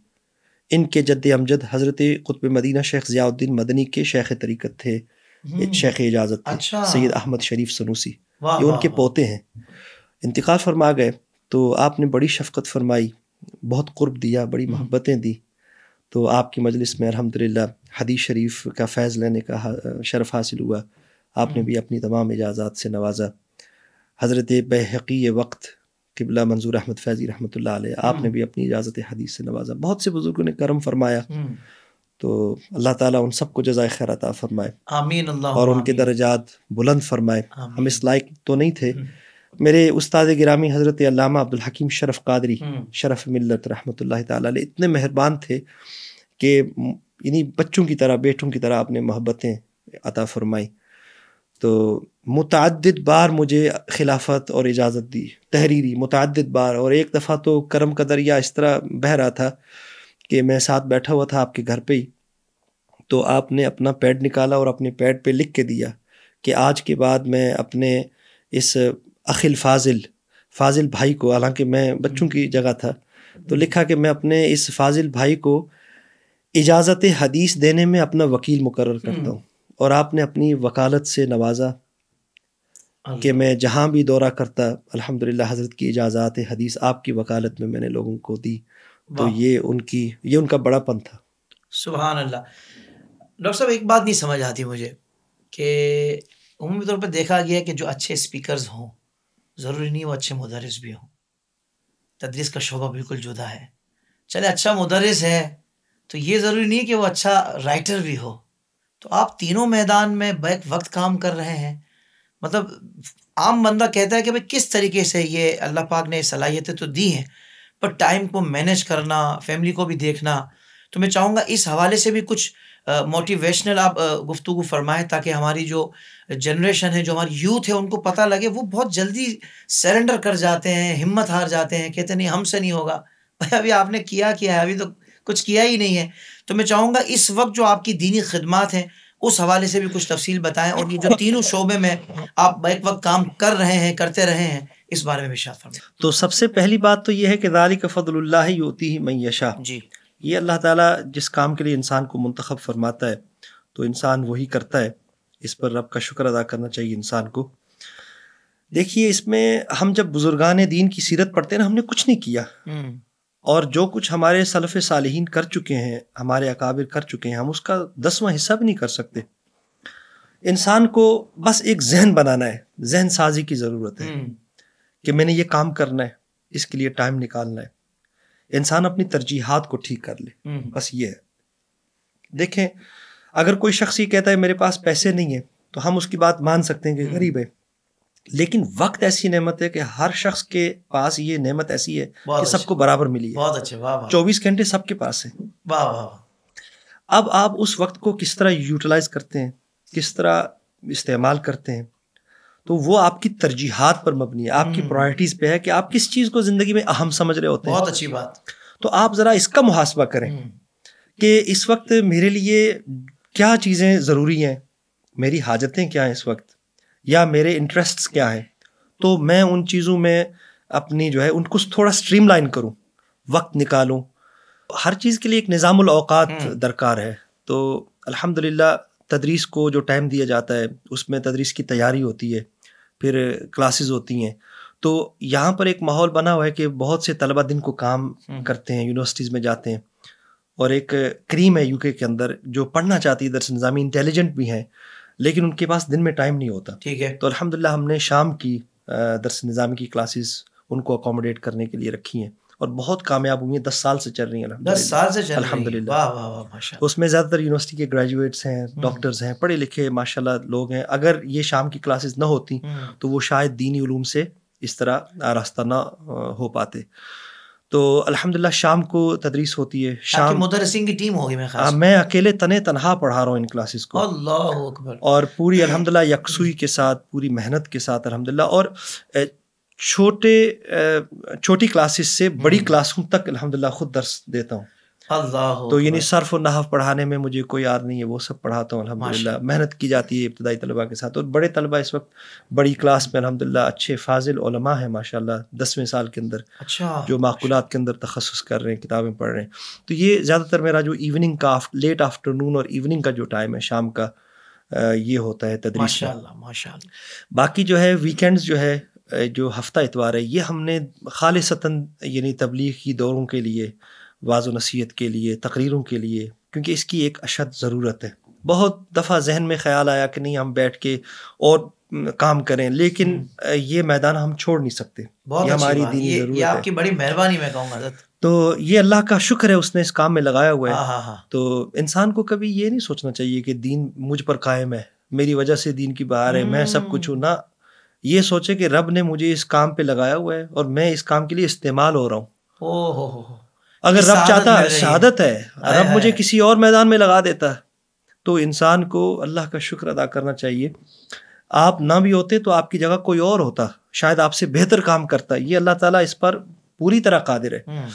इनके जद अमजद हज़रत कुतब मदीना शेख ज़ियाउद्दीन मदनी के शेख तरीक़त थे हम्म। शेख इजाज़त अच्छा। सैद अहमद शरीफ सनूसी ये उनके पोते हैं इंतकाल फरमा गए तो आपने बड़ी शफकत फरमाई बहुत कुर्ब दिया बड़ी हम्म। मोहब्बतें दी तो आपकी मजलिस में अलहमदिल्ला हदीस शरीफ का फैज़ लेने का शरफ हासिल हुआ आपने हम्म। भी अपनी तमाम इजाज़ात से नवाजा हज़रत बेहकी वक्त किबला मंजूर अहमद फैज़ी रहमत आपने हम्म। भी अपनी इजाज़त हदीस से नवाजा बहुत से बुज़ुर्गों ने करम फरमाया हम्म। तो अल्लाह ताला उन सबको जजाय खैर अता फरमाए और उनके दर्जात बुलंद फरमाए हम इस लायक तो नहीं थे मेरे उस्ताद गिरामी हज़रत अल्लामा अब्दुल हकीम शरफ कादरी हम्म। शरफ मिलत रहमत ताल इतने मेहरबान थे कि इन्हीं बच्चों की तरह बेटों की तरह अपने मोहब्बतें अता फरमाई तो मुतद बार मुझे खिलाफत और इजाज़त दी तहरीरी मुतद बार और एक दफ़ा तो करम का दरिया इस तरह बह रहा था कि मैं साथ बैठा हुआ था आपके घर पर ही तो आपने अपना पैड निकाला और अपने पैड पर लिख के दिया कि आज के बाद मैं अपने इस अखिल फाजिल फाजिल भाई को हालांकि मैं बच्चों की जगह था तो लिखा कि मैं अपने इस फाजिल भाई को इजाज़त हदीस देने में अपना वकील मुकर करता हम्म। हूँ और आपने अपनी वकालत से नवाजा कि मैं जहाँ भी दौरा करता अल्हम्दुलिल्लाह हज़रत की इजाज़त हदीस आपकी वकालत में मैंने लोगों को दी तो ये उनकी ये उनका बड़ापन था सुबह अल्लाह डॉक्टर साहब एक बात नहीं समझ आती मुझे कि उमूमी तौर पर देखा गया कि जो अच्छे स्पीकर्स हों ज़रूरी नहीं वो अच्छे मदरस भी हों तदरीस का शोबा बिल्कुल जुदा है चले अच्छा मदरस है तो ये ज़रूरी नहीं कि वो अच्छा राइटर भी हो तो आप तीनों मैदान में बैक वक्त काम कर रहे हैं मतलब आम बंदा कहता है कि भाई किस तरीके से ये अल्लाह पाक ने सलाहियतें तो दी हैं पर टाइम को मैनेज करना फैमिली को भी देखना तो मैं चाहूँगा इस हवाले से भी कुछ मोटिवेशनल आप गुफ्तु फरमाएं ताकि हमारी जो जनरेशन है जो हमारी यूथ है उनको पता लगे वो बहुत जल्दी सरेंडर कर जाते हैं हिम्मत हार जाते हैं कहते नहीं हमसे नहीं होगा <laughs> अभी आपने किया किया है अभी तो कुछ किया ही नहीं है तो मैं चाहूँगा इस वक्त जो आपकी दीनी खदमात हैं उस हवाले से भी कुछ तफसील बताएं और ये जो तीनों शोबे में आप एक वक्त काम कर रहे हैं करते रहे हैं इस बारे में तो सबसे पहली बात तो ये है कि दालिक ही होती ही मैशा जी ये अल्लाह ताला जिस काम के लिए इंसान को मंतखब फरमाता है तो इंसान वही करता है इस पर रब का शुक्र अदा करना चाहिए इंसान को देखिए इसमें हम जब बुजुर्गान दीन की सीरत पढ़ते हैं ना हमने कुछ नहीं किया हम्म। और जो कुछ हमारे सलफ़ सालहीन कर चुके हैं हमारे अकाबिर कर चुके हैं हम उसका दसवां हिस्सा भी नहीं कर सकते इंसान को बस एक जहन बनाना है जहन साजी की ज़रूरत है हम्म। कि मैंने ये काम करना है इसके लिए टाइम निकालना है इंसान अपनी तरजीहत को ठीक कर ले हम्म। बस ये है देखें अगर कोई शख्स ये कहता है मेरे पास पैसे नहीं है तो हम उसकी बात मान सकते हैं कि हम्म। गरीब है लेकिन वक्त ऐसी नेमत है कि हर शख्स के पास ये नेमत ऐसी है कि सबको बराबर मिली है बहुत अच्छे वाह चौबीस घंटे सबके पास है वाह वाह अब आप उस वक्त को किस तरह यूटिलाइज करते हैं किस तरह इस्तेमाल करते हैं तो वो आपकी तरजीहत पर मबनी है आपकी प्रायोरिटीज़ हम्म। पे है कि आप किस चीज़ को ज़िंदगी में अहम समझ रहे होते हैं बहुत अच्छी बात तो आप ज़रा इसका मुहासबा करें हम्म। कि इस वक्त मेरे लिए क्या चीज़ें ज़रूरी हैं मेरी हाजतें क्या हैं इस वक्त या मेरे इंटरेस्ट्स क्या हैं तो मैं उन चीज़ों में अपनी जो है उनको थोड़ा स्ट्रीमलाइन करूँ वक्त निकालूँ हर चीज़ के लिए एक निज़ाम अवकात हम्म। दरकार है तो अल्हम्दुलिल्लाह तदरीस को जो टाइम दिया जाता है उसमें तदरीस की तैयारी होती है फिर क्लासेस होती हैं तो यहाँ पर एक माहौल बना हुआ है कि बहुत से तलबा दिन को काम हम्म। करते हैं यूनिवर्सिटीज़ में जाते हैं और एक क्रीम है यूके के अंदर जो पढ़ना चाहती है दरअसल निज़ामी इंटेलिजेंट भी हैं लेकिन उनके पास दिन में टाइम नहीं होता ठीक है तो अलहमदिल्ला हमने शाम की दरस निज़ामी की क्लासेस उनको अकोमोडेट करने के लिए रखी हैं और बहुत कामयाब हुई हैं दस साल से चल रही हैं दस साल से चल रही वाह वाह वाह माशा तो उसमें ज़्यादातर यूनिवर्सिटी के ग्रेजुएट्स हैं डॉक्टर्स हम्म। हैं पढ़े लिखे माशाल्लाह लोग हैं अगर ये शाम की क्लासेस ना होती हम्म। तो वो शायद दीनी उलूम से इस तरह रास्ता ना हो पाते तो अल्हम्दुलिल्लाह शाम को तदरीस होती है शाम मुदरसिंग की टीम होगी मैं खास आ, मैं अकेले तने तनहा पढ़ा रहा हूँ इन क्लासेस को अल्लाह अकबर और पूरी अल्हम्दुलिल्लाह यकसुई के साथ पूरी मेहनत के साथ अल्हम्दुलिल्लाह और छोटे छोटी क्लासेस से बड़ी क्लासों हम्म। तक अलहमदिल्ला खुद दर्स देता हूँ तो यानी सर्फ और नहफ पढ़ाने में मुझे कोई याद नहीं है वो सब पढ़ाता हूँ अलहमदिल्ला मेहनत की जाती है इब्तदाई तलबा के साथ और बड़े तलबा इस वक्त बड़ी क्लास में अलहमदिल्ला अच्छे फाजिल उलमा हैं माशाल्लाह दसवें साल के अंदर अच्छा जो माकूलत के अंदर तखसस कर रहे हैं किताबें पढ़ रहे हैं तो ये ज़्यादातर मेरा जो इवनिंग का लेट आफ्टरनून और इवनिंग का जो टाइम है शाम का ये होता है तदरीस माशा बाकी जो है वीकेंड्स जो है जो हफ्ता इतवार है ये हमने खालसता यानी तबलीग की दौरों के लिए वाज नसीहत के लिए तकरीरों के लिए क्योंकि इसकी एक अशद ज़रूरत है बहुत दफ़ा जहन में ख्याल आया कि नहीं हम बैठ के और काम करें लेकिन हम्म। ये मैदान हम छोड़ नहीं सकते बहुत ये हमारी दीनी ये, ये आपकी बड़ी मेहरबानी मैं कहूँगा तो ये अल्लाह का शुक्र है उसने इस काम में लगाया हुआ है हाँ, हाँ हाँ। तो इंसान को कभी ये नहीं सोचना चाहिए कि दीन मुझ पर कायम है मेरी वजह से दीन की बाहर है मैं सब कुछ हूँ हम्म। ना ये सोचे कि रब ने मुझे इस काम पे लगाया हुआ है और मैं इस काम के लिए इस्तेमाल हो रहा हूँ अगर रब चाहता शहादत है रब मुझे किसी और मैदान में लगा देता तो इंसान को अल्लाह का शुक्र अदा करना चाहिए आप ना भी होते तो आपकी जगह कोई और होता शायद आपसे बेहतर काम करता ये अल्लाह ताला इस पर पूरी तरह कादिर है हम्म।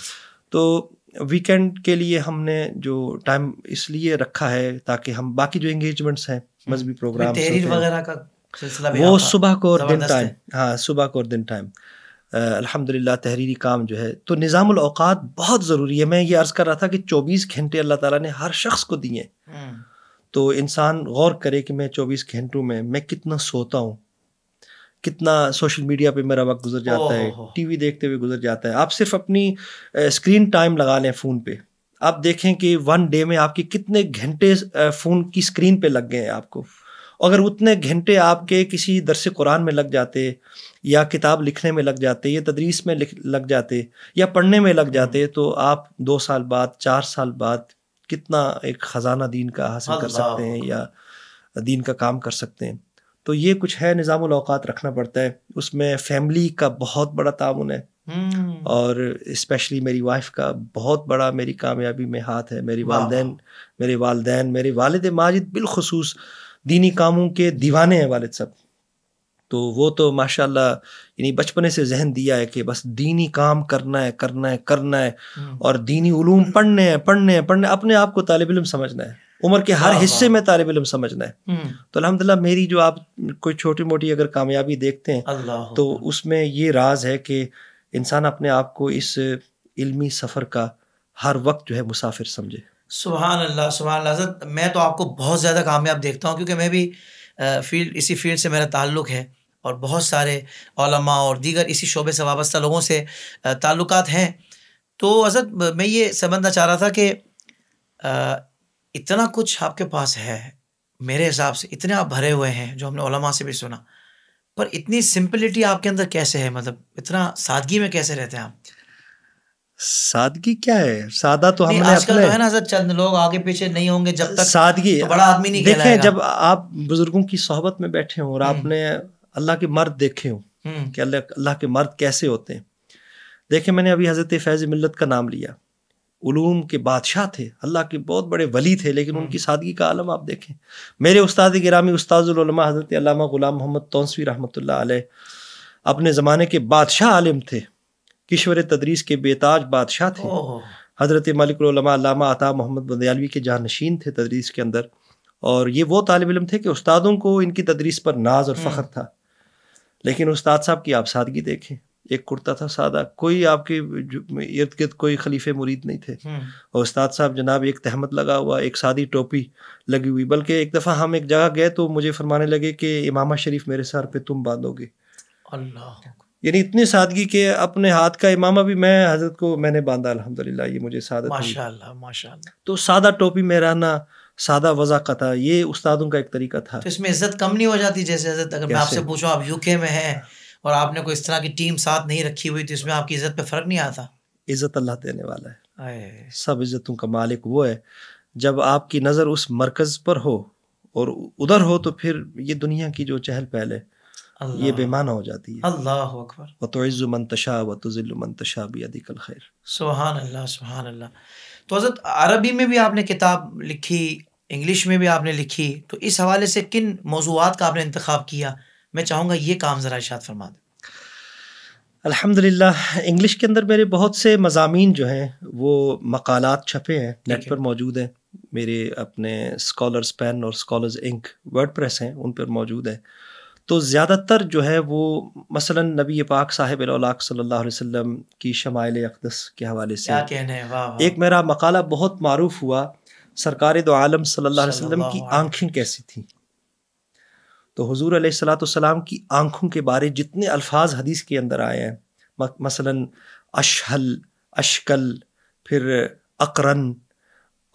तो वीकेंड के लिए हमने जो टाइम इसलिए रखा है ताकि हम बाकी जो एंगेजमेंट्स हैं हम्म। मजहबी प्रोग्राम वगैरह का वो सुबह को और दिन टाइम हाँ सुबह को और दिन टाइम अल्हम्दुलिल्लाह तहरीरी काम जो है तो निज़ाम अवकात बहुत ज़रूरी है मैं ये अर्ज़ कर रहा था कि 24 घंटे अल्लाह ताला ने हर शख्स को दिए हम्म। तो इंसान गौर करे कि मैं 24 घंटों में मैं कितना सोता हूँ कितना सोशल मीडिया पे मेरा वक्त गुजर जाता है टीवी देखते हुए गुजर जाता है आप सिर्फ अपनी स्क्रीन टाइम लगा लें फ़ोन पे आप देखें कि वन डे में आपके कितने घंटे फ़ोन की स्क्रीन पे लग गए हैं आपको अगर उतने घंटे आपके किसी दरस कुरान में लग जाते या किताब लिखने में लग जाते या तदरीस में लग जाते या पढ़ने में लग जाते हम्म। तो आप दो साल बाद चार साल बाद कितना एक ख़जाना दीन का हासिल कर सकते हैं या दीन का काम कर सकते हैं तो ये कुछ है निज़ाम अवकात रखना पड़ता है उसमें फैमिली का बहुत बड़ा ताउन है हम्म। और इस्पेशली मेरी वाइफ का बहुत बड़ा मेरी कामयाबी में हाथ है मेरी वालदे मेरे वालदे मेरे वालद माजिद बिलखसूस दीनी कामों के दीवाने हैं वालिद साहब तो वो तो माशाल्लाह यानी बचपने से जहन दिया है कि बस दीनी काम करना है करना है करना है हम्म। और दीनी उलूम पढ़ने हैं पढ़ने हैं पढ़ने अपने आप को तालब इलम समझना है उम्र के हर हिस्से में तालब इलम समझना है हम्म। तो अलहमदिल्ला मेरी जो आप कोई छोटी मोटी अगर कामयाबी देखते हैं तो उसमें ये राज है कि इंसान अपने आप को इस इल्मी सफ़र का हर वक्त जो है मुसाफिर समझे सुबहान अल्लाह सुबहान हजरत मैं तो आपको बहुत ज़्यादा कामयाब देखता हूँ क्योंकि मैं भी फील्ड इसी फील्ड से मेरा ताल्लुक़ है और बहुत सारे और दीगर इसी शोबे से वाबस्ता लोगों से ताल्लुक़ हैं तो हजरत मैं ये समझना चाह रहा था कि इतना कुछ आपके पास है मेरे हिसाब से इतने आप भरे हुए हैं जो हमने ओलमा से भी सुना पर इतनी सिंपलिटी आपके अंदर कैसे है मतलब इतना सादगी में कैसे रहते हैं आप सादगी क्या है सादा तो हमने आजकल तो है ना सर चंद लोग आगे पीछे नहीं होंगे जब तक सादगी तो बड़ा आदमी नहीं देखे जब आप बुजुर्गों की सोहबत में बैठे हो और हम्म। आपने अल्लाह के मर्द देखे हो हम्म। कि अल्लाह के मर्द कैसे होते हैं देखे मैंने अभी हज़रत फैज़ मिलत का नाम लिया उलूम के बादशाह थे अल्लाह के बहुत बड़े वली थे लेकिन हम्म। उनकी सादगी का आलम आप देखें मेरे उस्ताद गिरामी उस्तादुलमा हज़रत गुलाम मोहम्मद तौसवी रहमत अपने ज़माने के बादशाह आलम थे किशवर तदरीस के बेताज बादशाह थे हज़रत मलिका आता मोहम्मद बंदयालवी के नशीन थे तदरीस के अंदर और ये वो तालब इलम थे कि उस्तादों को इनकी तदरीस पर नाज और फ़ख्र हम्म। था लेकिन उस्ताद साहब की आप सादगी देखें एक कुर्ता था सादा कोई आपके इर्द गिर्द कोई खलीफे मुरीद नहीं थे हम्म। और उस्ताद साहब जनाब एक तहमत लगा हुआ एक सादी टोपी लगी हुई बल्कि एक दफ़ा हम एक जगह गए तो मुझे फरमाने लगे कि इमामा शरीफ मेरे सर पे तुम बांधोगे अल्लाह यानी इतनी सादगी के अपने हाथ का इमामा भी मैं हजरत को मैंने बांधा अल्हम्दुलिल्लाह ये मुझे सादा माशाल्लाह माशाल्लाह तो सादा टोपी में रहना सादा का था ये उस्तादों का एक तरीका था तो इसमें इज्जत कम नहीं हो जाती जैसे हजरत अगर मैं आपसे पूछूं आप यूके में हैं और आपने कोई इस तरह की टीम साथ नहीं रखी हुई तो इसमें आपकी इज्जत पे फर्क नहीं आता इज्जत अल्लाह देने वाला है सब इज्जतों का मालिक वो है जब आपकी नज़र उस मरकज़ पर हो और उधर हो तो फिर ये दुनिया की जो चहल पहल है ये बेमाना हो जाती है अल्लाह अकबर व तो मंतशा व तुज़िल मंतशा भी अदिकल खैर सुबहान अल्लाह सुबहान अल्लाह तो हज़रत अरबी में भी आपने किताब लिखी इंग्लिश में भी आपने लिखी तो इस हवाले से किन मौजूद का आपने इंतखब किया मैं चाहूँगा ये काम ज़रा इशात फरमा दें अल्हम्दुलिल्लाह इंग्लिश के अंदर मेरे बहुत से मजामीन जो हैं वो मकालत छपे हैं नेट पर मौजूद हैं मेरे अपने स्कॉलर्स पेन और स्कॉलर्स इंक वर्ड प्रेस हैं उन पर मौजूद है तो ज़्यादातर जो है वो मसलन नबी पाक साहिब लाख सल्लल्लाहु अलैहि वसल्लम की शमाइल अकदस के हवाले से क्या कहने वाह एक मेरा मकाला बहुत मरूफ हुआ सरकार दो आलम सल्लल्लाहु अलैहि वसल्लम की आंखें कैसी थी तो हजूर सलाम की आंखों के बारे जितने अल्फाज हदीस के अंदर आए हैं मसलन अशहल अशकल फिर अकरन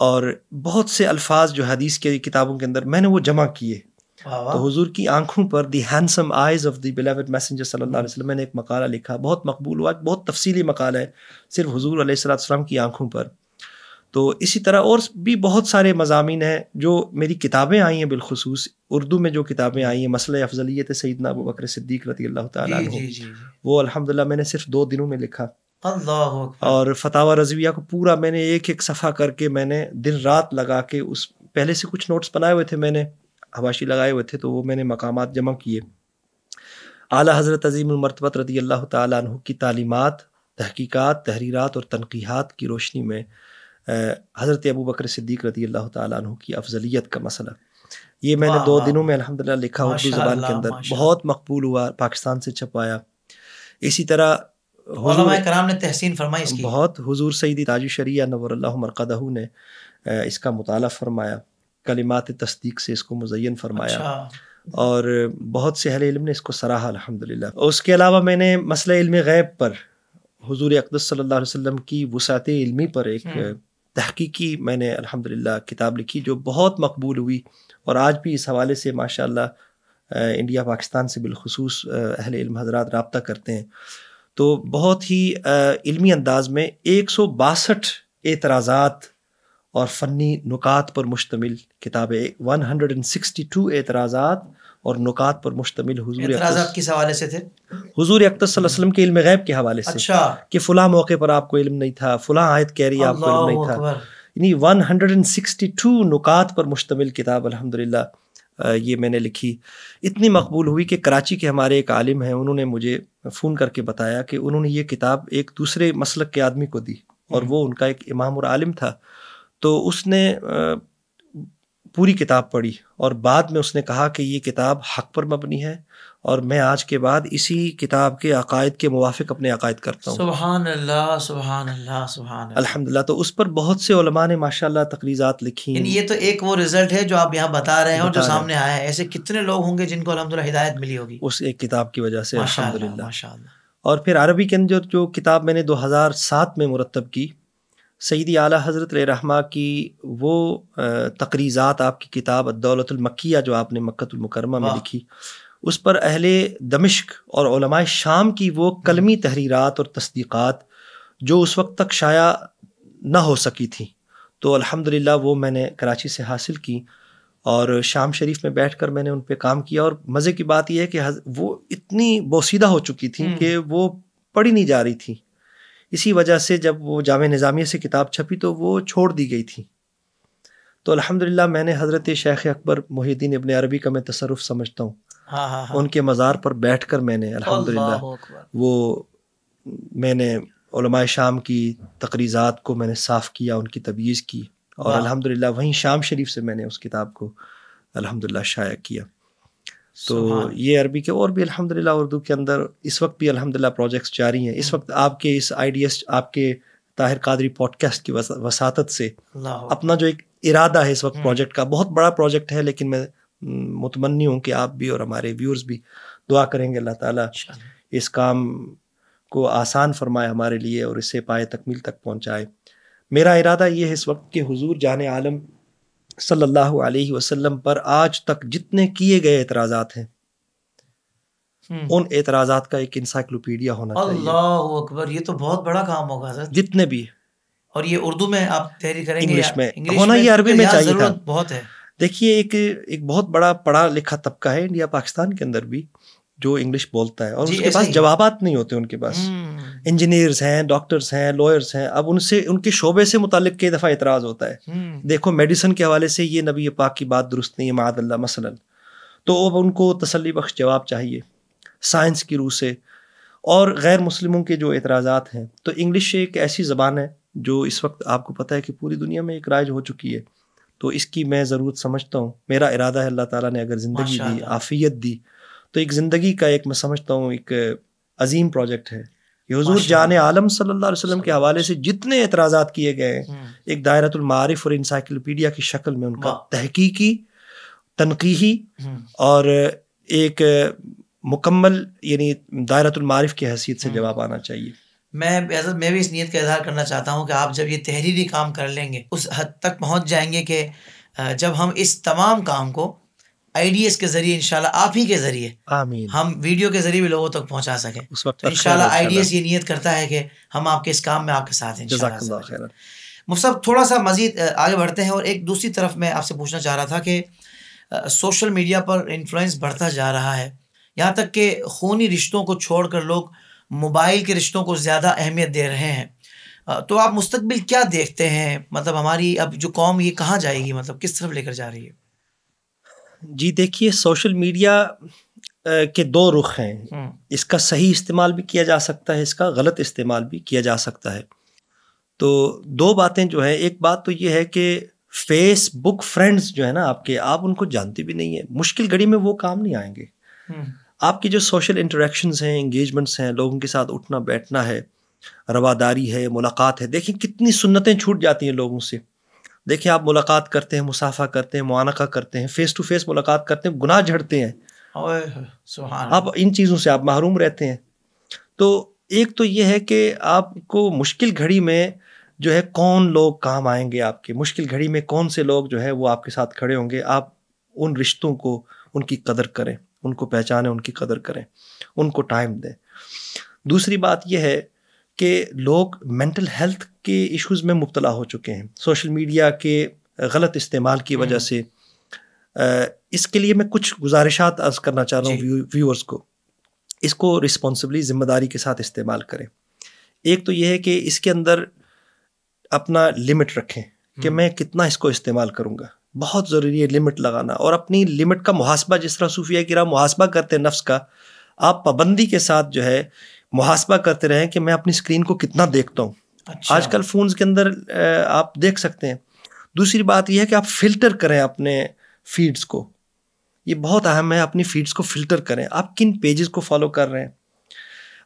और बहुत से अल्फाज जो हदीस के किताबों के अंदर मैंने वो जमा किए तो हुजूर की आंखों पर the handsome eyes of the beloved messenger सल्लल्लाहु अलैहि वसल्लम ने एक मकाला लिखा बहुत मकबूल हुआ बहुत तफसीली मकाला है सिर्फ हुजूर अलैहिस्सलाम की आंखों पर तो इसी तरह और भी बहुत सारे मजामी हैं जो मेरी किताबें आई हैं बिलखसूस उर्दू में जो किताबें आई हैं मसल अफजलियत सैदना अबू बकर सिद्दीक रती अल्लाह ताली वो अल्हम्दुलिल्लाह मैंने सिर्फ दो दिनों में लिखा और फतावा रजविया को पूरा मैंने एक एक सफ़ा करके मैंने दिन रात लगा के उस पहले से कुछ नोट्स बनाए हुए थे मैंने हवाशी लगाए हुए थे तो वो मैंने मकाम जमा किए आला हज़रत अजीमरतबत रदी अल्लाह तु की तालीमत तहकीक़ात तहरीरत और तनकीहत की रोशनी में हज़रत अबू बकर सिद्दीक रदी अल्लाह तु की अफजलियत का मसला ये मैंने दो दिनों में अलहमदिल्ला लिखा उर्दू ज़बान के अंदर बहुत मकबूल हुआ पाकिस्तान से छपाया इसी तरह कराम ने तहसीन फरमाई बहुत हजूर सईदी ताजुशरिया नवर मरकदहू ने इसका मुताला फरमाया कलिमात तस्दीक से इसको मुजयन फरमाया अच्छा। और बहुत से अहल इल्म ने इसको सराहा अलहमदिल्ला उसके अलावा मैंने मसला इल्म गैब पर हजूर अकदस सल्ला वसम की वसात इलमी पर एक हम्म। तहकीकी मैंने ला किताब लिखी जो बहुत मकबूल हुई और आज भी इस हवाले से माशा इंडिया पाकिस्तान से बिलखसूस अहल इल्म हजरात रबता करते हैं तो बहुत ही इल्मी अंदाज में एक सौ बासठ एतराज और फ़नी नुकात पर मुश्तमिल किताबें one hundred and sixty two एतराज़ात और नुकात पर मुश्तमिल हजूर किस हवाले से थे हजूर वसल्लम के इल्म गैब के हवाले से अच्छा। कि फ़लाँ मौके पर आपको इल्म नहीं था फ़लाँ आयत कह रही आपको इल्म नहीं था यानी one hundred and sixty two नुकात पर मुश्तमिल किताब अलहमदिल्ला ये मैंने लिखी इतनी मकबूल हुई कि कराची के हमारे एक आलिम हैं उन्होंने मुझे फ़ोन करके बताया कि उन्होंने ये किताब एक दूसरे मसलक के आदमी को दी और हम्म। वो उनका एक इमाम और आलिम था तो उसने पूरी किताब पढ़ी और बाद में उसने कहा कि ये किताब हक पर मबनी है और मैं आज के बाद इसी किताब के अकायद के मुवाफिक अपने अकायद करता हूँ सुबहान अल्लाह सुबहान अल्लाह सुबहान अल्हम्दुलिल्लाह तो उस पर बहुत से उलमा ने माशाल्लाह तकरीजात लिखी ये तो एक वो रिजल्ट है जो आप यहाँ बता रहे हैं और जो सामने आया है ऐसे कितने लोग होंगे जिनको अलहमदिल्ला हिदायत मिली होगी उस एक किताब की वजह से अलहमदिल्ला और फिर अरबी के अंदर जो किताब मैंने सात में मुरतब की सईदी आला हज़रत रहमा की वो तकरीज़ात आपकी किताब दौलतमकिया जो आपने मक्तुलमकरमा में लिखी उस पर अहल दमिश्क और शाम की वो हम्म। कलमी तहरीरत और तस्दीक जो उस वक्त तक शाया ना हो सकी थी तो अल्हम्दुलिल्लाह वो मैंने कराची से हासिल की और शाम शरीफ में बैठ कर मैंने उन पर काम किया और मज़े की बात यह है कि वो इतनी बोसीदा हो चुकी थी हम्म। कि वो पढ़ी नहीं जा रही थी इसी वजह से जब वो जाम निज़ामिया से किताब छपी तो वो छोड़ दी गई थी तो अल्हम्दुलिल्लाह मैंने हज़रत शेख अकबर मोहिद्दीन इबन अरबी का मैं तसरफ समझता हूँ हाँ हाँ हा। उनके मज़ार पर बैठ कर मैंने अल्हम्दुलिल्लाह वो मैंने शाम की तकरीज़ात को मैंने साफ़ किया उनकी तबीज़ की और अलहमदिल्ला वहीं शाम शरीफ से मैंने उस किताब को अलहमदिल्ला शाया किया तो ये अरबी के और भी अल्हम्दुलिल्लाह उर्दू के अंदर इस वक्त भी अल्हम्दुलिल्लाह प्रोजेक्ट्स जारी हैं इस हम्म। वक्त आपके इस आइडियस आपके ताहिर कादरी पॉडकास्ट की वसात से अपना जो एक इरादा है इस वक्त प्रोजेक्ट हम्म। का बहुत बड़ा प्रोजेक्ट है लेकिन मैं मुतमनी हूँ कि आप भी और हमारे व्यूअर्स भी दुआ करेंगे अल्लाह ताला इस काम को आसान फरमाए हमारे लिए और इसे पाए तकमील तक पहुँचाए मेरा इरादा ये है इस वक्त कि हुजूर जान आलम सल्लल्लाहु अलैहि वसल्लम पर आज तक जितने किए गए एतराज़ात हैं हम्म। उन एतराज़ात का एक इंसाइक्लोपीडिया होना अल्लाह अकबर ये तो बहुत बड़ा काम होगा सर जितने भी और ये उर्दू में आप तहरीर करेंगे इंग्लिश में होना ये अरबी में चाहिए था बहुत है देखिए एक एक बहुत बड़ा पढ़ा लिखा तबका है इंडिया पाकिस्तान के अंदर भी जो इंग्लिश बोलता है और उसके पास जवाब नहीं होते उनके पास इंजीनियर्स हम्म। हैं डॉक्टर्स हैं लॉयर्स हैं अब उनसे उनके शोबे से मुतल कई दफ़ा एतराज़ होता है हम्म। देखो मेडिसिन के हवाले से ये नबी पाक की बात दुरुस्त नहीं है मादल्ला मसलन तो अब उनको तसली बख्श जवाब चाहिए साइंस की रूह से और गैर मुस्लिमों के जो एतराज हैं तो इंग्लिश एक ऐसी ज़बान है जो इस वक्त आपको पता है कि पूरी दुनिया में एक राज हो चुकी है तो इसकी मैं ज़रूरत समझता हूँ मेरा इरादा है अल्लाह ताला ने अगर ज़िंदगी दी आफियत दी तो एक ज़िंदगी का एक मैं समझता हूँ एक अजीम प्रोजेक्ट है ये हजूर जान आलम सल्ला अलैहि के हवाले से जितने एतराज़ा किए गए हैं हम्म। एक दायरतुलमारफ़ और इंसाइक्लोपीडिया की शक्ल में उनका तहकीकी तनकीही हम्म। और एक मुकम्मल यानी दायरतुलमारफ़ की हैसियत से हम्म। जवाब आना चाहिए मैं एजत मैं भी इस नीयत का इजहार करना चाहता हूँ कि आप जब ये तहरीरी काम कर लेंगे उस हद तक पहुँच जाएंगे कि जब हम इस तमाम काम को आइडियाज के जरिए इंशाल्लाह आप ही के जरिए आमीन हम वीडियो के जरिए भी लोगों तक पहुंचा सके उस वक्त तो इंशाल्लाह आइडियाज ये नियत करता है कि हम आपके इस काम में आपके साथ हैं मुफ्त थोड़ा सा मजीद आगे बढ़ते हैं और एक दूसरी तरफ मैं आपसे पूछना चाह रहा था कि सोशल मीडिया पर इन्फ्लुएंस बढ़ता जा रहा है यहाँ तक कि खूनी रिश्तों को छोड़कर लोग मोबाइल के रिश्तों को ज़्यादा अहमियत दे रहे हैं तो आप मुस्तबिल क्या देखते हैं मतलब हमारी अब जो कौम ये कहाँ जाएगी मतलब किस तरफ लेकर जा रही है जी देखिए सोशल मीडिया के दो रुख हैं हम्म। इसका सही इस्तेमाल भी किया जा सकता है इसका गलत इस्तेमाल भी किया जा सकता है तो दो बातें जो है एक बात तो ये है कि फेसबुक फ्रेंड्स जो है ना आपके आप उनको जानते भी नहीं है मुश्किल घड़ी में वो काम नहीं आएंगे हम्म। आपकी जो सोशल इंटरेक्शन हैं इंगेजमेंट्स हैं लोगों के साथ उठना बैठना है रवादारी है मुलाकात है देखिए कितनी सुन्नतें छूट जाती हैं लोगों से देखिए आप मुलाकात करते हैं मुसाफा करते हैं मुआनका करते हैं फेस टू फेस मुलाकात करते हैं गुनाह झड़ते हैं आप इन चीज़ों से आप महरूम रहते हैं तो एक तो ये है कि आपको मुश्किल घड़ी में जो है कौन लोग काम आएंगे आपके मुश्किल घड़ी में कौन से लोग जो है वो आपके साथ खड़े होंगे आप उन रिश्तों को उनकी कदर करें उनको पहचानें उनकी कदर करें उनको टाइम दें दूसरी बात यह है कि लोग मेंटल हेल्थ के इश्यूज़ में मुबतला हो चुके हैं सोशल मीडिया के गलत इस्तेमाल की वजह हम्म। से इसके लिए मैं कुछ गुजारिशात अर्ज करना चाह रहा हूँ व्यूअर्स को इसको रिस्पॉन्सिबली ज़िम्मेदारी के साथ इस्तेमाल करें एक तो यह है कि इसके अंदर अपना लिमिट रखें कि हम्म। मैं कितना इसको इस्तेमाल करूँगा बहुत ज़रूरी है लिमिट लगाना और अपनी लिमिट का मुहासबा जिस तरह सूफिया किरा मुहासबा करते हैं नफ्स का आप पाबंदी के साथ जो है मुहासबा करते रहें कि मैं अपनी स्क्रीन को कितना देखता हूँ अच्छा। आजकल फ़ोन के अंदर आप देख सकते हैं दूसरी बात यह है कि आप फिल्टर करें अपने फीड्स को ये बहुत अहम है अपनी फीड्स को फिल्टर करें आप किन पेजेस को फॉलो कर रहे हैं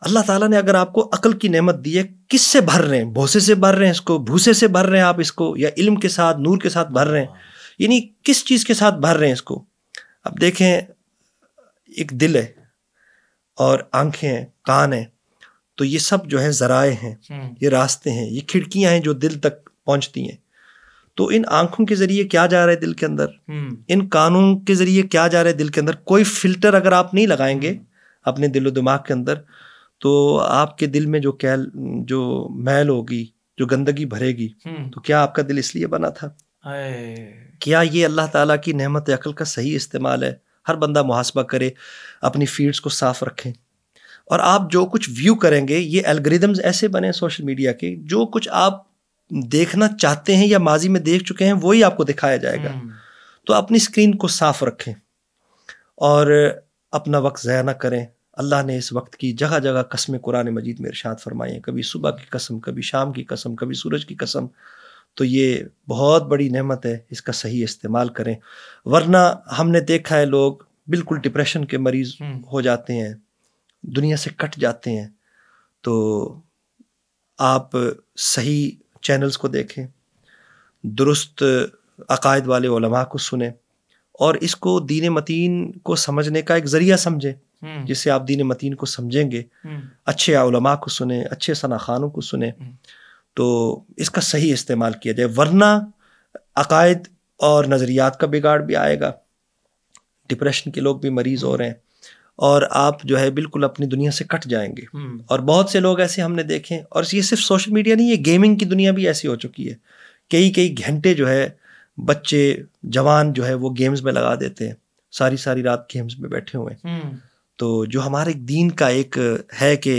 अल्लाह ताला ने अगर आपको अकल की नेमत दी है किस से भर रहे हैं भूसे से भर रहे हैं इसको भूसे से भर रहे हैं आप इसको या इल्म के साथ नूर के साथ भर रहे हैं यानी किस चीज़ के साथ भर रहे हैं इसको अब देखें एक दिल है और आंखें हैं कान हैं तो ये सब जो है ज़राए हैं हम्म। ये रास्ते हैं ये खिड़कियां हैं जो दिल तक पहुंचती हैं तो इन आंखों के जरिए क्या जा रहा है दिल के अंदर हम्म। इन कानों के जरिए क्या जा रहा है दिल के अंदर कोई फिल्टर अगर आप नहीं लगाएंगे हम्म। अपने दिलो दिमाग के अंदर तो आपके दिल में जो कैल जो मैल होगी जो गंदगी भरेगी तो क्या आपका दिल इसलिए बना था क्या ये अल्लाह ताला की नेमत अकल का सही इस्तेमाल है हर बंदा मुहासबा करे अपनी फीड्स को साफ रखें और आप जो कुछ व्यू करेंगे ये एल्गोरिदम्स ऐसे बने सोशल मीडिया के जो कुछ आप देखना चाहते हैं या माजी में देख चुके हैं वही आपको दिखाया जाएगा हम्म। तो अपनी स्क्रीन को साफ रखें और अपना वक्त ज़ाया ना करें अल्लाह ने इस वक्त की जगह जगह कस्में कुरान मजीद में इरशाद फरमाई हैं कभी सुबह की कसम कभी शाम की कसम कभी सूरज की कसम तो ये बहुत बड़ी नेमत है इसका सही इस्तेमाल करें वरना हमने देखा है लोग बिल्कुल डिप्रेशन के मरीज़ हम्म। हो जाते हैं दुनिया से कट जाते हैं तो आप सही चैनल्स को देखें दुरुस्त अकायद वाले को सुने और इसको दीन मतीन को समझने का एक ज़रिया समझें हम्म। जिससे आप दीन मतीन को समझेंगे हम्म। अच्छे उलमा को सुने अच्छे सना खानों को सुने हम्म। तो इसका सही इस्तेमाल किया जाए वरना अकायद और नज़रियात का बिगाड़ भी आएगा डिप्रेशन के लोग भी मरीज़ हो रहे हैं और आप जो है बिल्कुल अपनी दुनिया से कट जाएंगे हम्म। और बहुत से लोग ऐसे हमने देखे और ये सिर्फ सोशल मीडिया नहीं है गेमिंग की दुनिया भी ऐसी हो चुकी है कई कई घंटे जो है बच्चे जवान जो है वो गेम्स में लगा देते हैं सारी सारी रात गेम्स में बैठे हुए हैं हम्म। तो जो हमारे दीन का एक है कि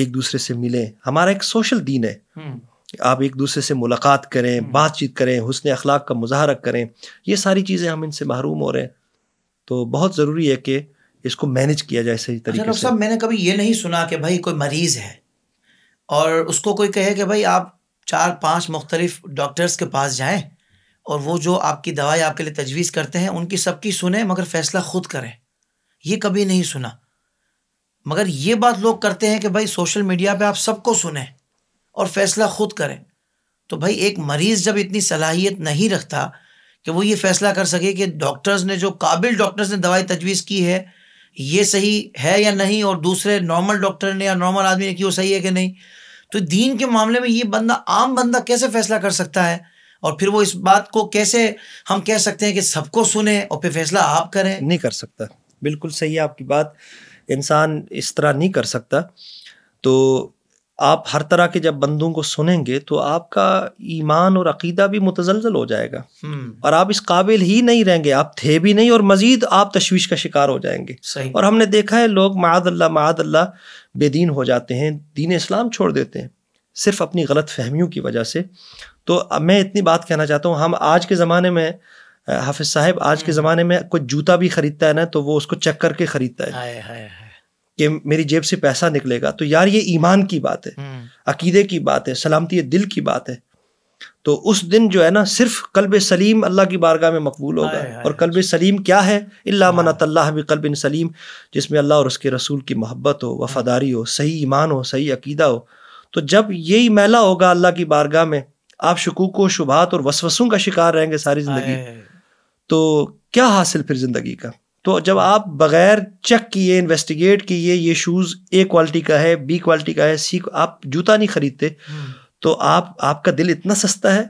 एक दूसरे से मिलें हमारा एक सोशल दीन है हम्म। आप एक दूसरे से मुलाकात करें बातचीत करें हुसन अखलाक का मुजाहरा करें ये सारी चीज़ें हम इनसे महरूम हो रहे हैं तो बहुत ज़रूरी है कि इसको मैनेज किया जाए सही अच्छा, तरीके अच्छा, से साहब मैंने कभी ये नहीं सुना कि भाई कोई मरीज़ है और उसको कोई कहे कि भाई आप चार पांच मुख्तलिफ डॉक्टर्स के पास जाएं और वो जो आपकी दवाई आपके लिए तजवीज़ करते हैं उनकी सबकी सुने मगर फ़ैसला ख़ुद करें ये कभी नहीं सुना मगर ये बात लोग करते हैं कि भाई सोशल मीडिया पे आप सबको सुने और फ़ैसला ख़ुद करें तो भाई एक मरीज़ जब इतनी सलाहियत नहीं रखता कि वो ये फ़ैसला कर सके कि डॉक्टर्स ने जो काबिल डॉक्टर्स ने दवाई तजवीज़ की है ये सही है या नहीं और दूसरे नॉर्मल डॉक्टर ने या नॉर्मल आदमी ने कि वो सही है कि नहीं तो दीन के मामले में ये बंदा आम बंदा कैसे फैसला कर सकता है और फिर वो इस बात को कैसे हम कह सकते हैं कि सबको सुने और फिर फैसला आप करें नहीं कर सकता बिल्कुल सही है आपकी बात इंसान इस तरह नहीं कर सकता तो आप हर तरह के जब बंदों को सुनेंगे तो आपका ईमान और अकीदा भी मुतजलजल हो जाएगा हम्म। और आप इस काबिल ही नहीं रहेंगे आप थे भी नहीं और मज़ीद आप तशवीश का शिकार हो जाएंगे और हमने देखा है लोग मादल्ला मादल्ला बेदीन हो जाते हैं दीन इस्लाम छोड़ देते हैं सिर्फ अपनी गलत फहमियों की वजह से तो मैं इतनी बात कहना चाहता हूँ हम आज के ज़माने में हाफिज़ साहब आज के हम्म। ज़माने में कोई जूता भी ख़रीदता है ना तो वो उसको चेक करके ख़रीदता है कि मेरी जेब से पैसा निकलेगा तो यार ये ईमान की बात है हम्म। अकीदे की बात है सलामती दिल की बात है तो उस दिन जो है ना सिर्फ कल्ब सलीम अल्लाह की बारगाह में मकबूल होगा और कल्ब अच्छा। सलीम क्या है अल्ला मनतल्ला कल्ब सलीम जिसमें अल्लाह और उसके रसूल की मोहब्बत हो वफादारी हो सही ईमान हो सही अकीदा हो तो जब यही मैला होगा अल्लाह की बारगाह में आप शकूक शुभात और वसवसों का शिकार रहेंगे सारी ज़िंदगी तो क्या हासिल फिर ज़िंदगी का तो जब आप बगैर चेक किए इन्वेस्टिगेट किए ये शूज़ ए क्वालिटी का है बी क्वालिटी का है सी आप जूता नहीं खरीदते हम्म। तो आप आपका दिल इतना सस्ता है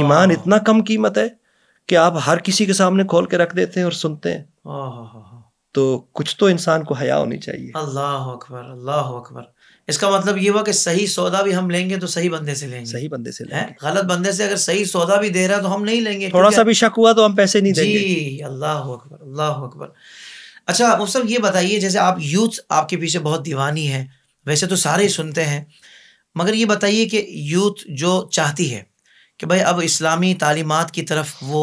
ईमान इतना कम कीमत है कि आप हर किसी के सामने खोल के रख देते हैं और सुनते हैं तो कुछ तो इंसान को हया होनी चाहिए अल्लाह अकबर अल्लाह अकबर इसका मतलब ये हुआ कि सही सौदा भी हम लेंगे तो सही बंदे से लेंगे सही बंदे से लेंगे गलत बंदे से अगर सही सौदा भी दे रहा है तो हम नहीं लेंगे थोड़ा सा भी शक हुआ तो हम पैसे नहीं देंगे जी अल्लाह अकबर अल्लाह अकबर अच्छा मुफ्त ये बताइए जैसे आप यूथ आपके पीछे बहुत दीवानी है वैसे तो सारे सुनते हैं मगर ये बताइए कि यूथ जो चाहती है कि भाई अब इस्लामी तालीमत की तरफ वो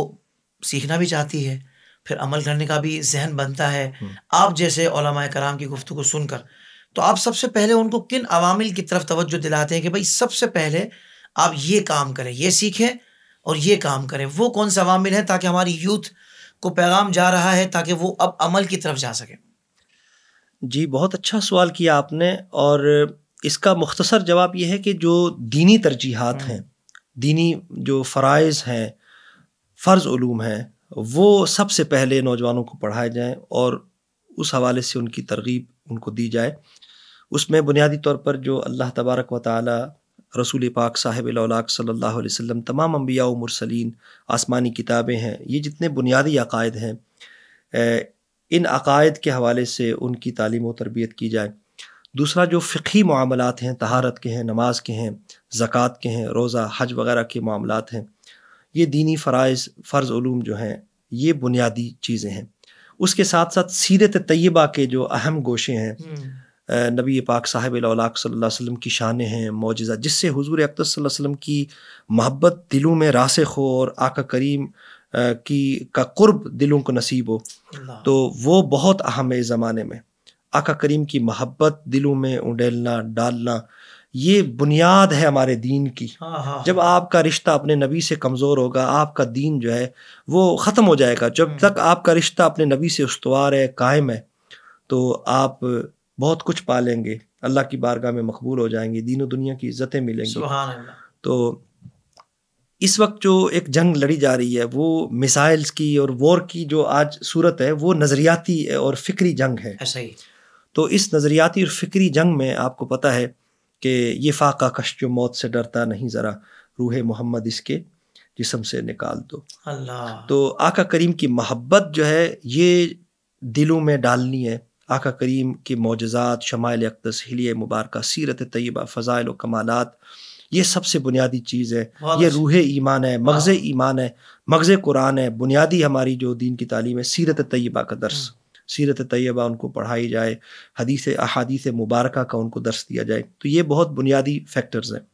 सीखना भी चाहती है फिर अमल करने का भी जहन बनता है हम्म। आप जैसे कराम की गुफ्तु को सुनकर तो आप सबसे पहले उनको किन अवामिल की तरफ तवज्जो दिलाते हैं कि भाई सबसे पहले आप ये काम करें ये सीखें और ये काम करें वो कौन सा अवामिल हैं ताकि हमारी यूथ को पैगाम जा रहा है ताकि वो अब अमल की तरफ जा सके जी बहुत अच्छा सवाल किया आपने और इसका मुख्तसर जवाब यह है कि जो दीनी तरजीहत हम्म। हैं दीनी जो फ़रज़ हैं फ़र्ज़ ूम हैं वो सबसे पहले नौजवानों को पढ़ाए जाएँ और उस हवाले से उनकी तरगीब उनको दी जाए उसमें बुनियादी तौर पर जो अल्लाह तबारक व ताली रसूल पाक साहिब लौलाक सल्ला वसम तमाम अम्बिया मुरसलिन आसमानी किताबें हैं ये जितने बुनियादी अकायद हैं इन अकायद के हवाले से उनकी तालीम व तरबियत की जाए दूसरा जो फ़िकी मामलात हैं तहारत के हैं नमाज के हैं ज़क़़त के हैं रोज़ा हज वगैरह के मामलात हैं ये दीनी फ़रज़ फ़र्ज़ ूम जो हैं ये बुनियादी चीज़ें हैं उसके साथ साथ सीरत तय्यबा के जो अहम गोशे हैं हम्म। नबी पाक साहिब सल्लल्लाहु अलैहि वसल्लम की शान हैं मोजा जिससे हुजूर हज़ूर सल्लल्लाहु अलैहि वसल्लम की मोहब्बत दिलों में रासख हो और आका करीम की का कुर्ब दिलों को नसीब हो तो वो बहुत अहम है ज़माने में आका करीम की मोहब्बत दिलों में उंडेलना डालना ये बुनियाद है हमारे दीन की जब आपका रिश्ता अपने नबी से कमज़ोर होगा आपका दीन जो है वो ख़त्म हो जाएगा जब हम्म। तक आपका रिश्ता अपने नबी से उसवार है कायम है तो आप बहुत कुछ पा लेंगे अल्लाह की बारगाह में मकबूल हो जाएंगे दीनों दुनिया की इज्जतें मिलेंगी तो इस वक्त जो एक जंग लड़ी जा रही है वो मिसाइल्स की और वॉर की जो आज सूरत है वो नज़रियाती और फ़िक्री जंग है तो इस नज़रियाती और फ़िक्री जंग में आपको पता है कि ये फ़ाका कश जो मौत से डरता नहीं ज़रा रूह मोहम्मद इसके जिसम से निकाल दो अल्लाह तो आका करीम की मोहब्बत जो है ये दिलों में डालनी है आका करीम के मोजात शमाइल अकदस हिलिय मुबारक सीरत तयबा फ़ज़ाइल व कमालत ये सबसे बुनियादी चीज़ है ये रूह ईमान है मगज़ हाँ। ईमान है मगज़ कुरान है बुनियादी हमारी जो दीन की तालीम है सीरत तयबा का दर्स हम्म। सीरत तयबा उनको पढ़ाई जाए हदीस अहादीस मुबारक का उनको दर्स दिया जाए तो ये बहुत बुनियादी फैक्टर्स हैं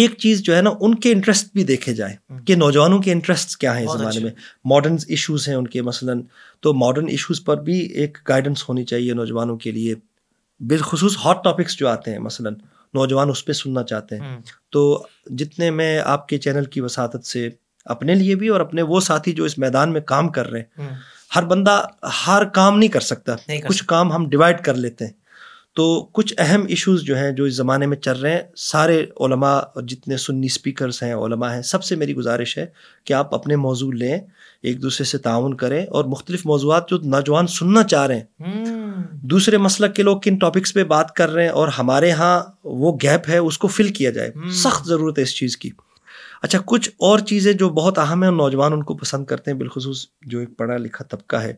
एक चीज़ जो है ना उनके इंटरेस्ट भी देखे जाए हम्म। कि नौजवानों के इंटरेस्ट क्या है इस ज़माने में मॉडर्न इश्यूज़ हैं उनके मसलन तो मॉडर्न इश्यूज़ पर भी एक गाइडेंस होनी चाहिए नौजवानों के लिए बिलखसूस हॉट टॉपिक्स जो आते हैं मसलन नौजवान उस पर सुनना चाहते हैं हम्म। तो जितने मैं आपके चैनल की वसात से अपने लिए भी और अपने वो साथी जो इस मैदान में काम कर रहे हैं हम्म। हर बंदा हर काम नहीं कर सकता नहीं कर कुछ सकता। काम हम डिवाइड कर लेते हैं तो कुछ अहम इश्यूज जो हैं जो इस ज़माने में चल रहे हैं सारे ओलमा और जितने सुन्नी स्पीकर्स हैं ओलमा हैं सबसे मेरी गुजारिश है कि आप अपने मौजू लें एक दूसरे से ताउन करें और मुख्तलिफ मौजूद जो नौजवान सुनना चाह रहे हैं हम्म। दूसरे मसलक के लोग किन टॉपिक्स पे बात कर रहे हैं और हमारे यहाँ वो गैप है उसको फिल किया जाए हम्म। सख्त ज़रूरत है इस चीज़ की अच्छा कुछ और चीज़ें जो बहुत अहम हैं और नौजवान उनको पसंद करते हैं बिलखसूस जो एक पढ़ा लिखा तबका है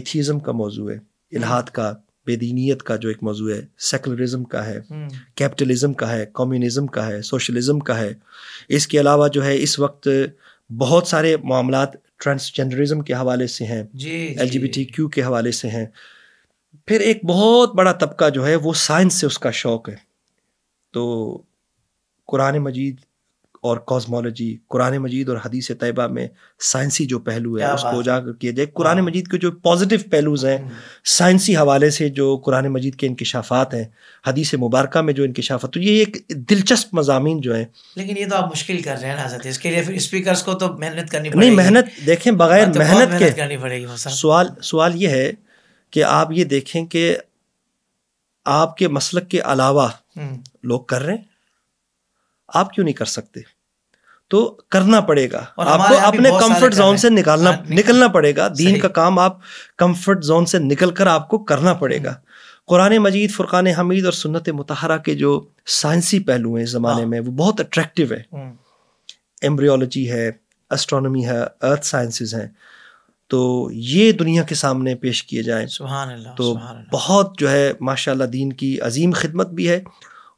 एथीज़म का मौजू है इलाहाद का बेदीनीत का जो एक मौजू है सेकुलरिज्म का है कैपिटलिज्म हम्म। का है कम्युनिज्म का है सोशलिज्म का है इसके अलावा जो है इस वक्त बहुत सारे मामला ट्रांसजेंडरिज्म के हवाले से हैं L G B T Q के हवाले से हैं फिर एक बहुत बड़ा तबका जो है वो साइंस से उसका शौक़ है तो कुरान मजीद और कॉस्मोलॉजी कुरान मजीद और हदीस तयबा में साइंसी जो पहलू है उसको उजागर किया जाए कुरान हाँ। मजीद के जो पॉजिटिव पहलूज हैं साइंसी हम्म। हवाले से जो कुरान मजीद के इंकशाफात हैं हदीस मुबारक में जो इंकशाफात तो ये एक दिलचस्प मजामी जो है लेकिन ये तो आप मुश्किल कर रहे हैं ना इसके लिए स्पीकर को तो मेहनत करनी नहीं मेहनत देखें बगैर हाँ, तो मेहनत के करनी पड़ेगी सवाल सवाल ये है कि आप ये देखें कि आपके मसलक के अलावा हम्म। लोग कर रहे हैं आप क्यों नहीं कर सकते तो करना पड़ेगा आपको अपने कंफर्ट जोन से निकालना हाँ, निकलना पड़ेगा दीन का काम आप कंफर्ट जोन से निकल कर आपको करना पड़ेगा कुरान मजीद फ़ुरक़ान हमीद और सुन्नत मुतहरा के जो साइंसी पहलू हैं इस ज़माने हाँ। में वो बहुत अट्रैक्टिव हम्म। है एम्ब्रियोलॉजी है एस्ट्रोनॉमी है अर्थ साइंस हैं तो ये दुनिया के सामने पेश किए जाए तो बहुत जो है माशाल्लाह दीन की अजीम खिदमत भी है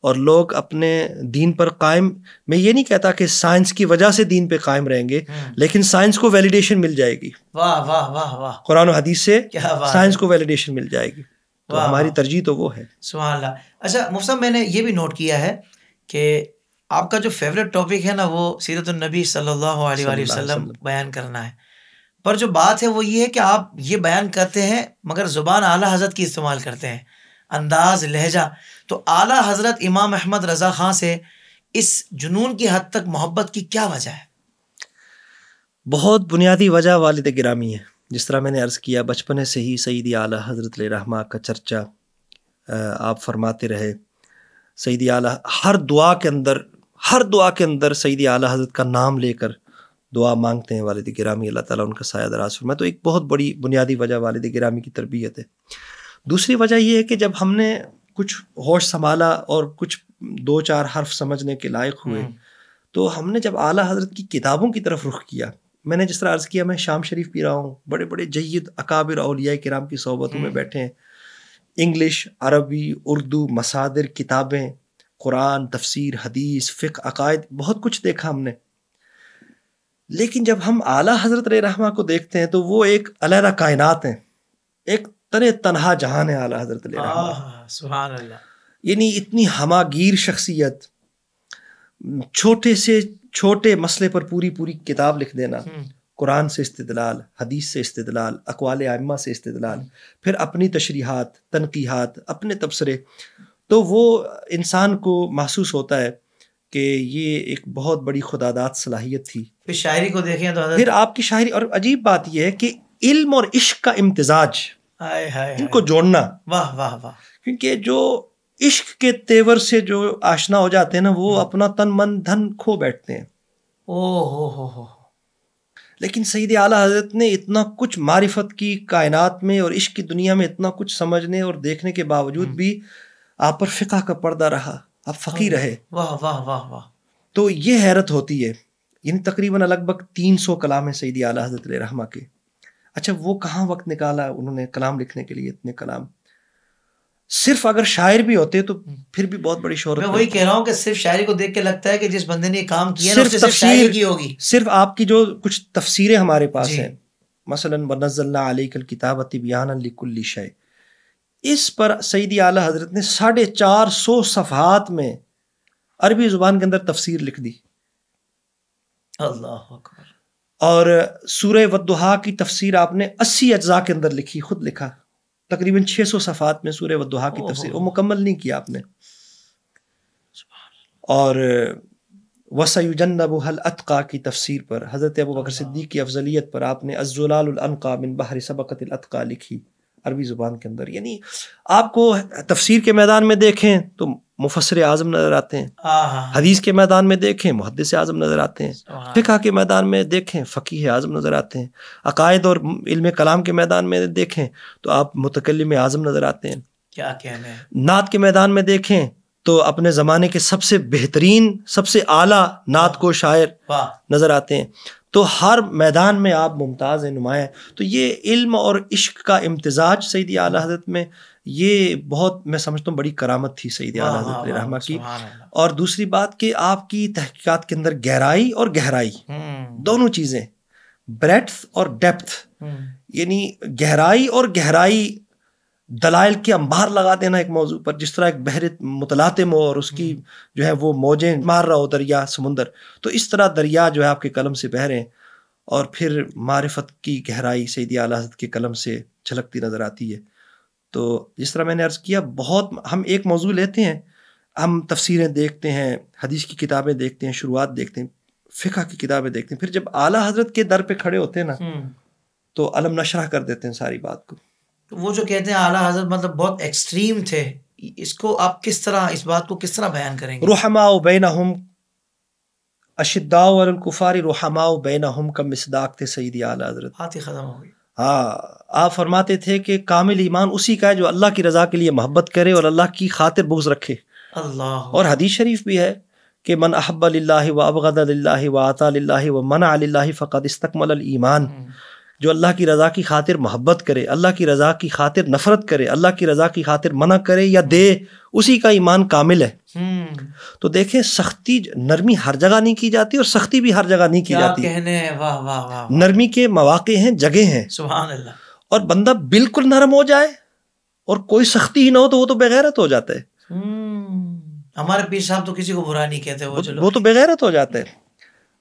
और लोग अपने दीन पर कायम मैं ये नहीं कहता कि साइंस की वजह से दीन पे कायम रहेंगे हम्म। लेकिन साइंस को वैलिडेशन मिल जाएगी वाह वाह वाह वाह कुरान हदीस से साइंस को वैलिडेशन मिल जाएगी तो हमारी तरजीह तो वो है सुहा अच्छा मुफ्त मैंने ये भी नोट किया है कि आपका जो फेवरेट टॉपिक है ना वो सीरतनबी सल्लल्लाहु अलैहि वसल्लम बयान करना है पर जो बात है वो ये है कि आप ये बयान करते हैं मगर ज़ुबान आला हजरत की इस्तेमाल करते हैं अंदाज लहजा तो आला हज़रत इमाम अहमद रज़ा ख़ान से इस जुनून की हद तक मोहब्बत की क्या वजह है बहुत बुनियादी वजह वालद ग्रामी है जिस तरह मैंने अर्ज़ किया बचपने से ही सईदी आला हज़रत रहमा का चर्चा आप फरमाते रहे सईदी आला हर दुआ के अंदर हर दुआ के अंदर सईदी आला हज़रत का नाम लेकर दुआ मांगते हैं वालद ग्रामी अल्लाह ताला उनका साया दराज फरमाए तो एक बहुत बड़ी बुनियादी वजह वालद ग्रामी की तरबियत है दूसरी वजह यह है कि जब हमने कुछ होश संभाला और कुछ दो चार हर्फ समझने के लायक हुए हम्म। तो हमने जब आला हजरत की किताबों की तरफ रुख किया मैंने जिस तरह अर्ज़ किया मैं शाम शरीफ पी रहा हूँ बड़े बड़े जयद अकाबिर अलिया कराम की सोबतों में हम्म। बैठे हैं इंग्लिश अरबी उर्दू मसादिर किताबें कुरान तफसीर हदीस फ़िक अकायद बहुत कुछ देखा हमने लेकिन जब हम आला हजरत रहमा को देखते हैं तो वो एक अलहदा कायनत हैं एक तरह तनहा जहान है आला हजरत रहमा सुहान अल्लाह यानी इतनी हमागीर शख्सियत छोटे से छोटे मसले पर पूरी पूरी किताब लिख देना हम्म। कुरान से इस्तलाल हदीस से इस्तलाल अकवाल आयमा से इस्तलाल फिर अपनी तशरीहत तनकीहत अपने तबसरे तो वो इंसान को महसूस होता है कि ये एक बहुत बड़ी खुदादात सलाहियत थी फिर शायरी को देखें तो फिर आपकी शायरी और अजीब बात यह है कि इल्म और इश्क का इम्तजाज इनको जोड़ना वाह वाह वाह क्योंकि जो इश्क के तेवर से जो आशना हो जाते हैं ना वो हम्म। अपना तन मन धन खो बैठते हैं ओ हो हो हो लेकिन सईद आला हजरत ने इतना कुछ मारिफत की कायनात में और इश्क की दुनिया में इतना कुछ समझने और देखने के बावजूद हम्म। भी आप पर फ़िका का पर्दा रहा आप फ़कीर रहे हाँ, वाह वाह वाह वाह तो ये हैरत होती है यानी तकरीबन लगभग तीन सौ कलाम है सईदी आला हजरत रहमा के अच्छा वो कहाँ वक्त निकाला उन्होंने कलाम लिखने के लिए इतने कलाम सिर्फ अगर शायर भी होते तो फिर भी बहुत बड़ी शोहरत मैं वही कह रहा हूँ कि सिर्फ शायरी को देख के लगता है कि जिस बंदे ने काम किया सिर्फ, सिर्फ की होगी सिर्फ आपकी जो कुछ तफसीरें हमारे पास हैं मसलन वनजल्लाकल किताब शय इस पर सईदी आला हजरत ने साढ़े चार सौ सफहत में अरबी ज़ुबान के अंदर तफसीर लिख दी अल्लाह और सूर्य वहा की तफसीर आपने अस्सी अज्जा के अंदर लिखी खुद लिखा तकरीबन 600 सफ़ात में सूर्य वहा की तफसीर वो मुकम्मल नहीं किया आपने और वसयुजनबुल अतका की तफसीर पर हज़रत अबू बकर सिद्दीक की अफजलियत पर आपने अनका बिन बाहरी सबकत अतका लिखी अरबी ज़ुबान के अंदर यानी आपको तफसीर के मैदान में देखें तो मुफसर आज़म नज़र आते हैं हदीस के मैदान में देखें मुहदस आज़म नज़र आते हैं फ़िका के मैदान में देखें फ़कीह आज़म नज़र आते हैं अकायद और इल्म कलाम के मैदान में देखें तो आप मुतकलम आज़म नज़र आते हैं क्या कहना है नात के मैदान में देखें तो अपने ज़माने के सबसे बेहतरीन सबसे आला नात को शायर नज़र आते हैं तो हर मैदान में आप मुमताज़ नुमाएँ हैं तो ये इल्म और इश्क का इम्तजाज सईद आला हजरत में ये बहुत मैं समझता हूँ बड़ी करामत थी सईद आला हजरत रहमा की और दूसरी बात कि आपकी तहकीकात के अंदर गहराई और गहराई हम्म। दोनों चीज़ें ब्रेथ और डेप्थ हम्म। यानी गहराई और गहराई दलाइल के अंबार लगा देना एक मौजू पर जिस तरह एक बहर मुतलाते मो और उसकी हम्म। जो है वो मौजें मार रहा हो दरिया समुंदर तो इस तरह दरिया जो है आपके कलम से बहरें और फिर मारफत की गहराई सैदी आलाजत के कलम से झलकती नज़र आती है तो जिस तरह मैंने अर्ज़ किया बहुत हम एक मौजू लेते हैं हम तफसरें देखते हैं हदीस की किताबें देखते हैं शुरुआत देखते हैं फ़िका की किताबें देखते हैं फिर जब आला हजरत के दर पे खड़े होते हैं ना हम्म। तो अलम नशरा कर देते हैं सारी बात को तो वो जो कहते हैं आला हजरत मतलब बहुत एक्सट्रीम थे इसको आप किस तरह इस बात को किस तरह बयान करेंगे रुहमाओ बैन हम अशिदाकुफ़ारी रुहमाओ बैन हम का मिसदाक थे सईद आला हजरत बात ही ख़त्म हो गई हाँ आप फरमाते थे कि कामिल ईमान उसी का है जो अल्लाह की रजा के लिए मोहब्बत करे और अल्लाह की खातिर बुग्ज रखे अल्लाह और हदीस शरीफ भी है कि मन अहब ला व अबगद ला व आता ला व मन आल्ला फ़क़द इस्तकमल ईमान हम्म। जो अल्लाह की रज़ा की खातिर मोहब्बत करे अल्लाह की रज़ा की खातिर नफ़रत करे अल्लाह की रज़ा की खातिर मना करे या दे उसी का ईमान कामिल है हम्म। तो देखें सख्ती नरमी हर जगह नहीं की जाती और सख्ती भी हर जगह नहीं की जाती कहने वाह वाह वाह नरमी के मौाक़े हैं जगह हैं सुबह और बंदा बिल्कुल नरम हो जाए और कोई सख्ती ही ना हो तो वो तो बेगैरत हो जाता है हम्म। हमारे पीर साहब तो किसी को बुरा नहीं कहते वो, वो तो बेगैरत हो जाते हैं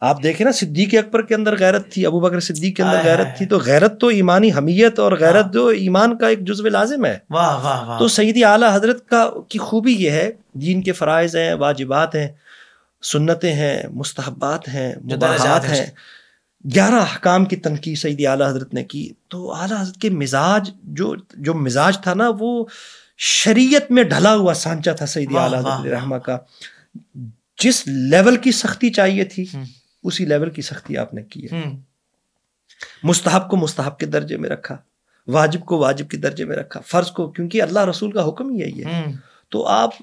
आप देखें ना सिद्दीक अकबर के अंदर गैरत थी अबू बकर सिद्दीक के अंदर गैरत थी तो गैरत तो ईमानी हमीयत और गैरत जो ईमान का एक जुज्व लाजिम है वाह वाह वाह तो सईदी आला हजरत का की खूबी यह है दीन के फ़रज़ हैं वाजिबात हैं सुन्नतें हैं मुस्तहबात हैं मुबाहत हैं ग्यारह हकाम की तनकी सईदी आला हजरत ने की तो आला हजरत के मिजाज जो जो मिजाज था ना वो शरीयत में ढला हुआ सांचा था सईदी आला हजरत रहमा का जिस लेवल की सख्ती चाहिए थी हम्म। उसी लेवल की सख्ती आपने की है हम्म। मुस्ताहब को मुस्ताहब के दर्जे में रखा वाजिब को वाजिब के दर्जे में रखा फ़र्ज को क्योंकि अल्लाह रसूल का हुक्म ही यही है हम्म। तो आप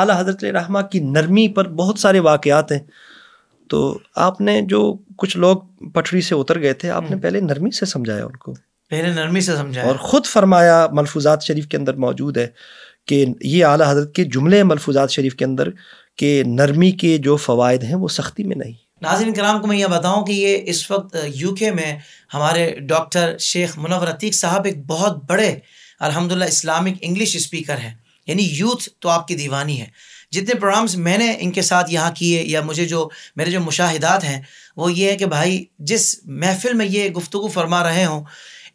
आला हजरत रहमा की नरमी पर बहुत सारे वाकयात हैं तो आपने जो कुछ लोग पटरी से उतर गए थे आपने हम्म। पहले नरमी से समझाया उनको पहले नरमी से समझाया और ख़ुद फरमाया मलफूजात शरीफ के अंदर मौजूद है कि ये आला हजरत के जुमले मलफूजात शरीफ के अंदर के नरमी के जो फ़वाद हैं वो सख्ती में नहीं नाजिन कराम को मैं ये बताऊं कि ये इस वक्त यूके में हमारे डॉक्टर शेख मुनवर अतीक साहब एक बहुत बड़े अलहमदिल्ला इस्लामिक इंग्लिश स्पीकर हैं यानी यूथ तो आपकी दीवानी है जितने प्रोग्राम्स मैंने इनके साथ यहाँ किए या मुझे जो मेरे जो मुशाहिदात हैं वो ये है कि भाई जिस महफिल में ये गुफ्तु फरमा रहे हों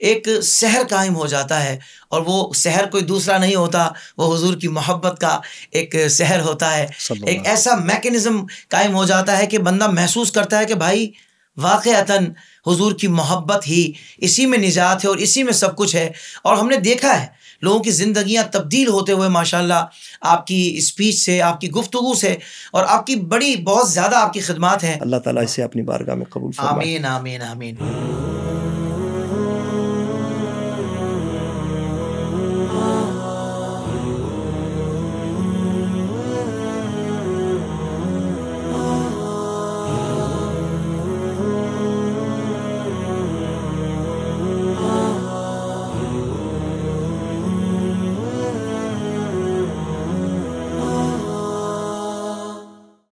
एक शहर कायम हो जाता है और वो शहर कोई दूसरा नहीं होता वो हुजूर की मोहब्बत का एक शहर होता है एक ऐसा मैकेनिज़्म कायम हो जाता है कि बंदा महसूस करता है कि भाई वाक़ता हुजूर की मोहब्बत ही इसी में निजात है और इसी में सब कुछ है और हमने देखा है लोगों की ज़िंदियाँ तब्दील होते हुए माशाल्लाह आपकी स्पीच से आपकी गुफ्तु से और आपकी बड़ी बहुत ज़्यादा आपकी खदमात हैं अल्लाह ताला इसे अपनी बारगाह में कबूल आमीन आमीन आमीन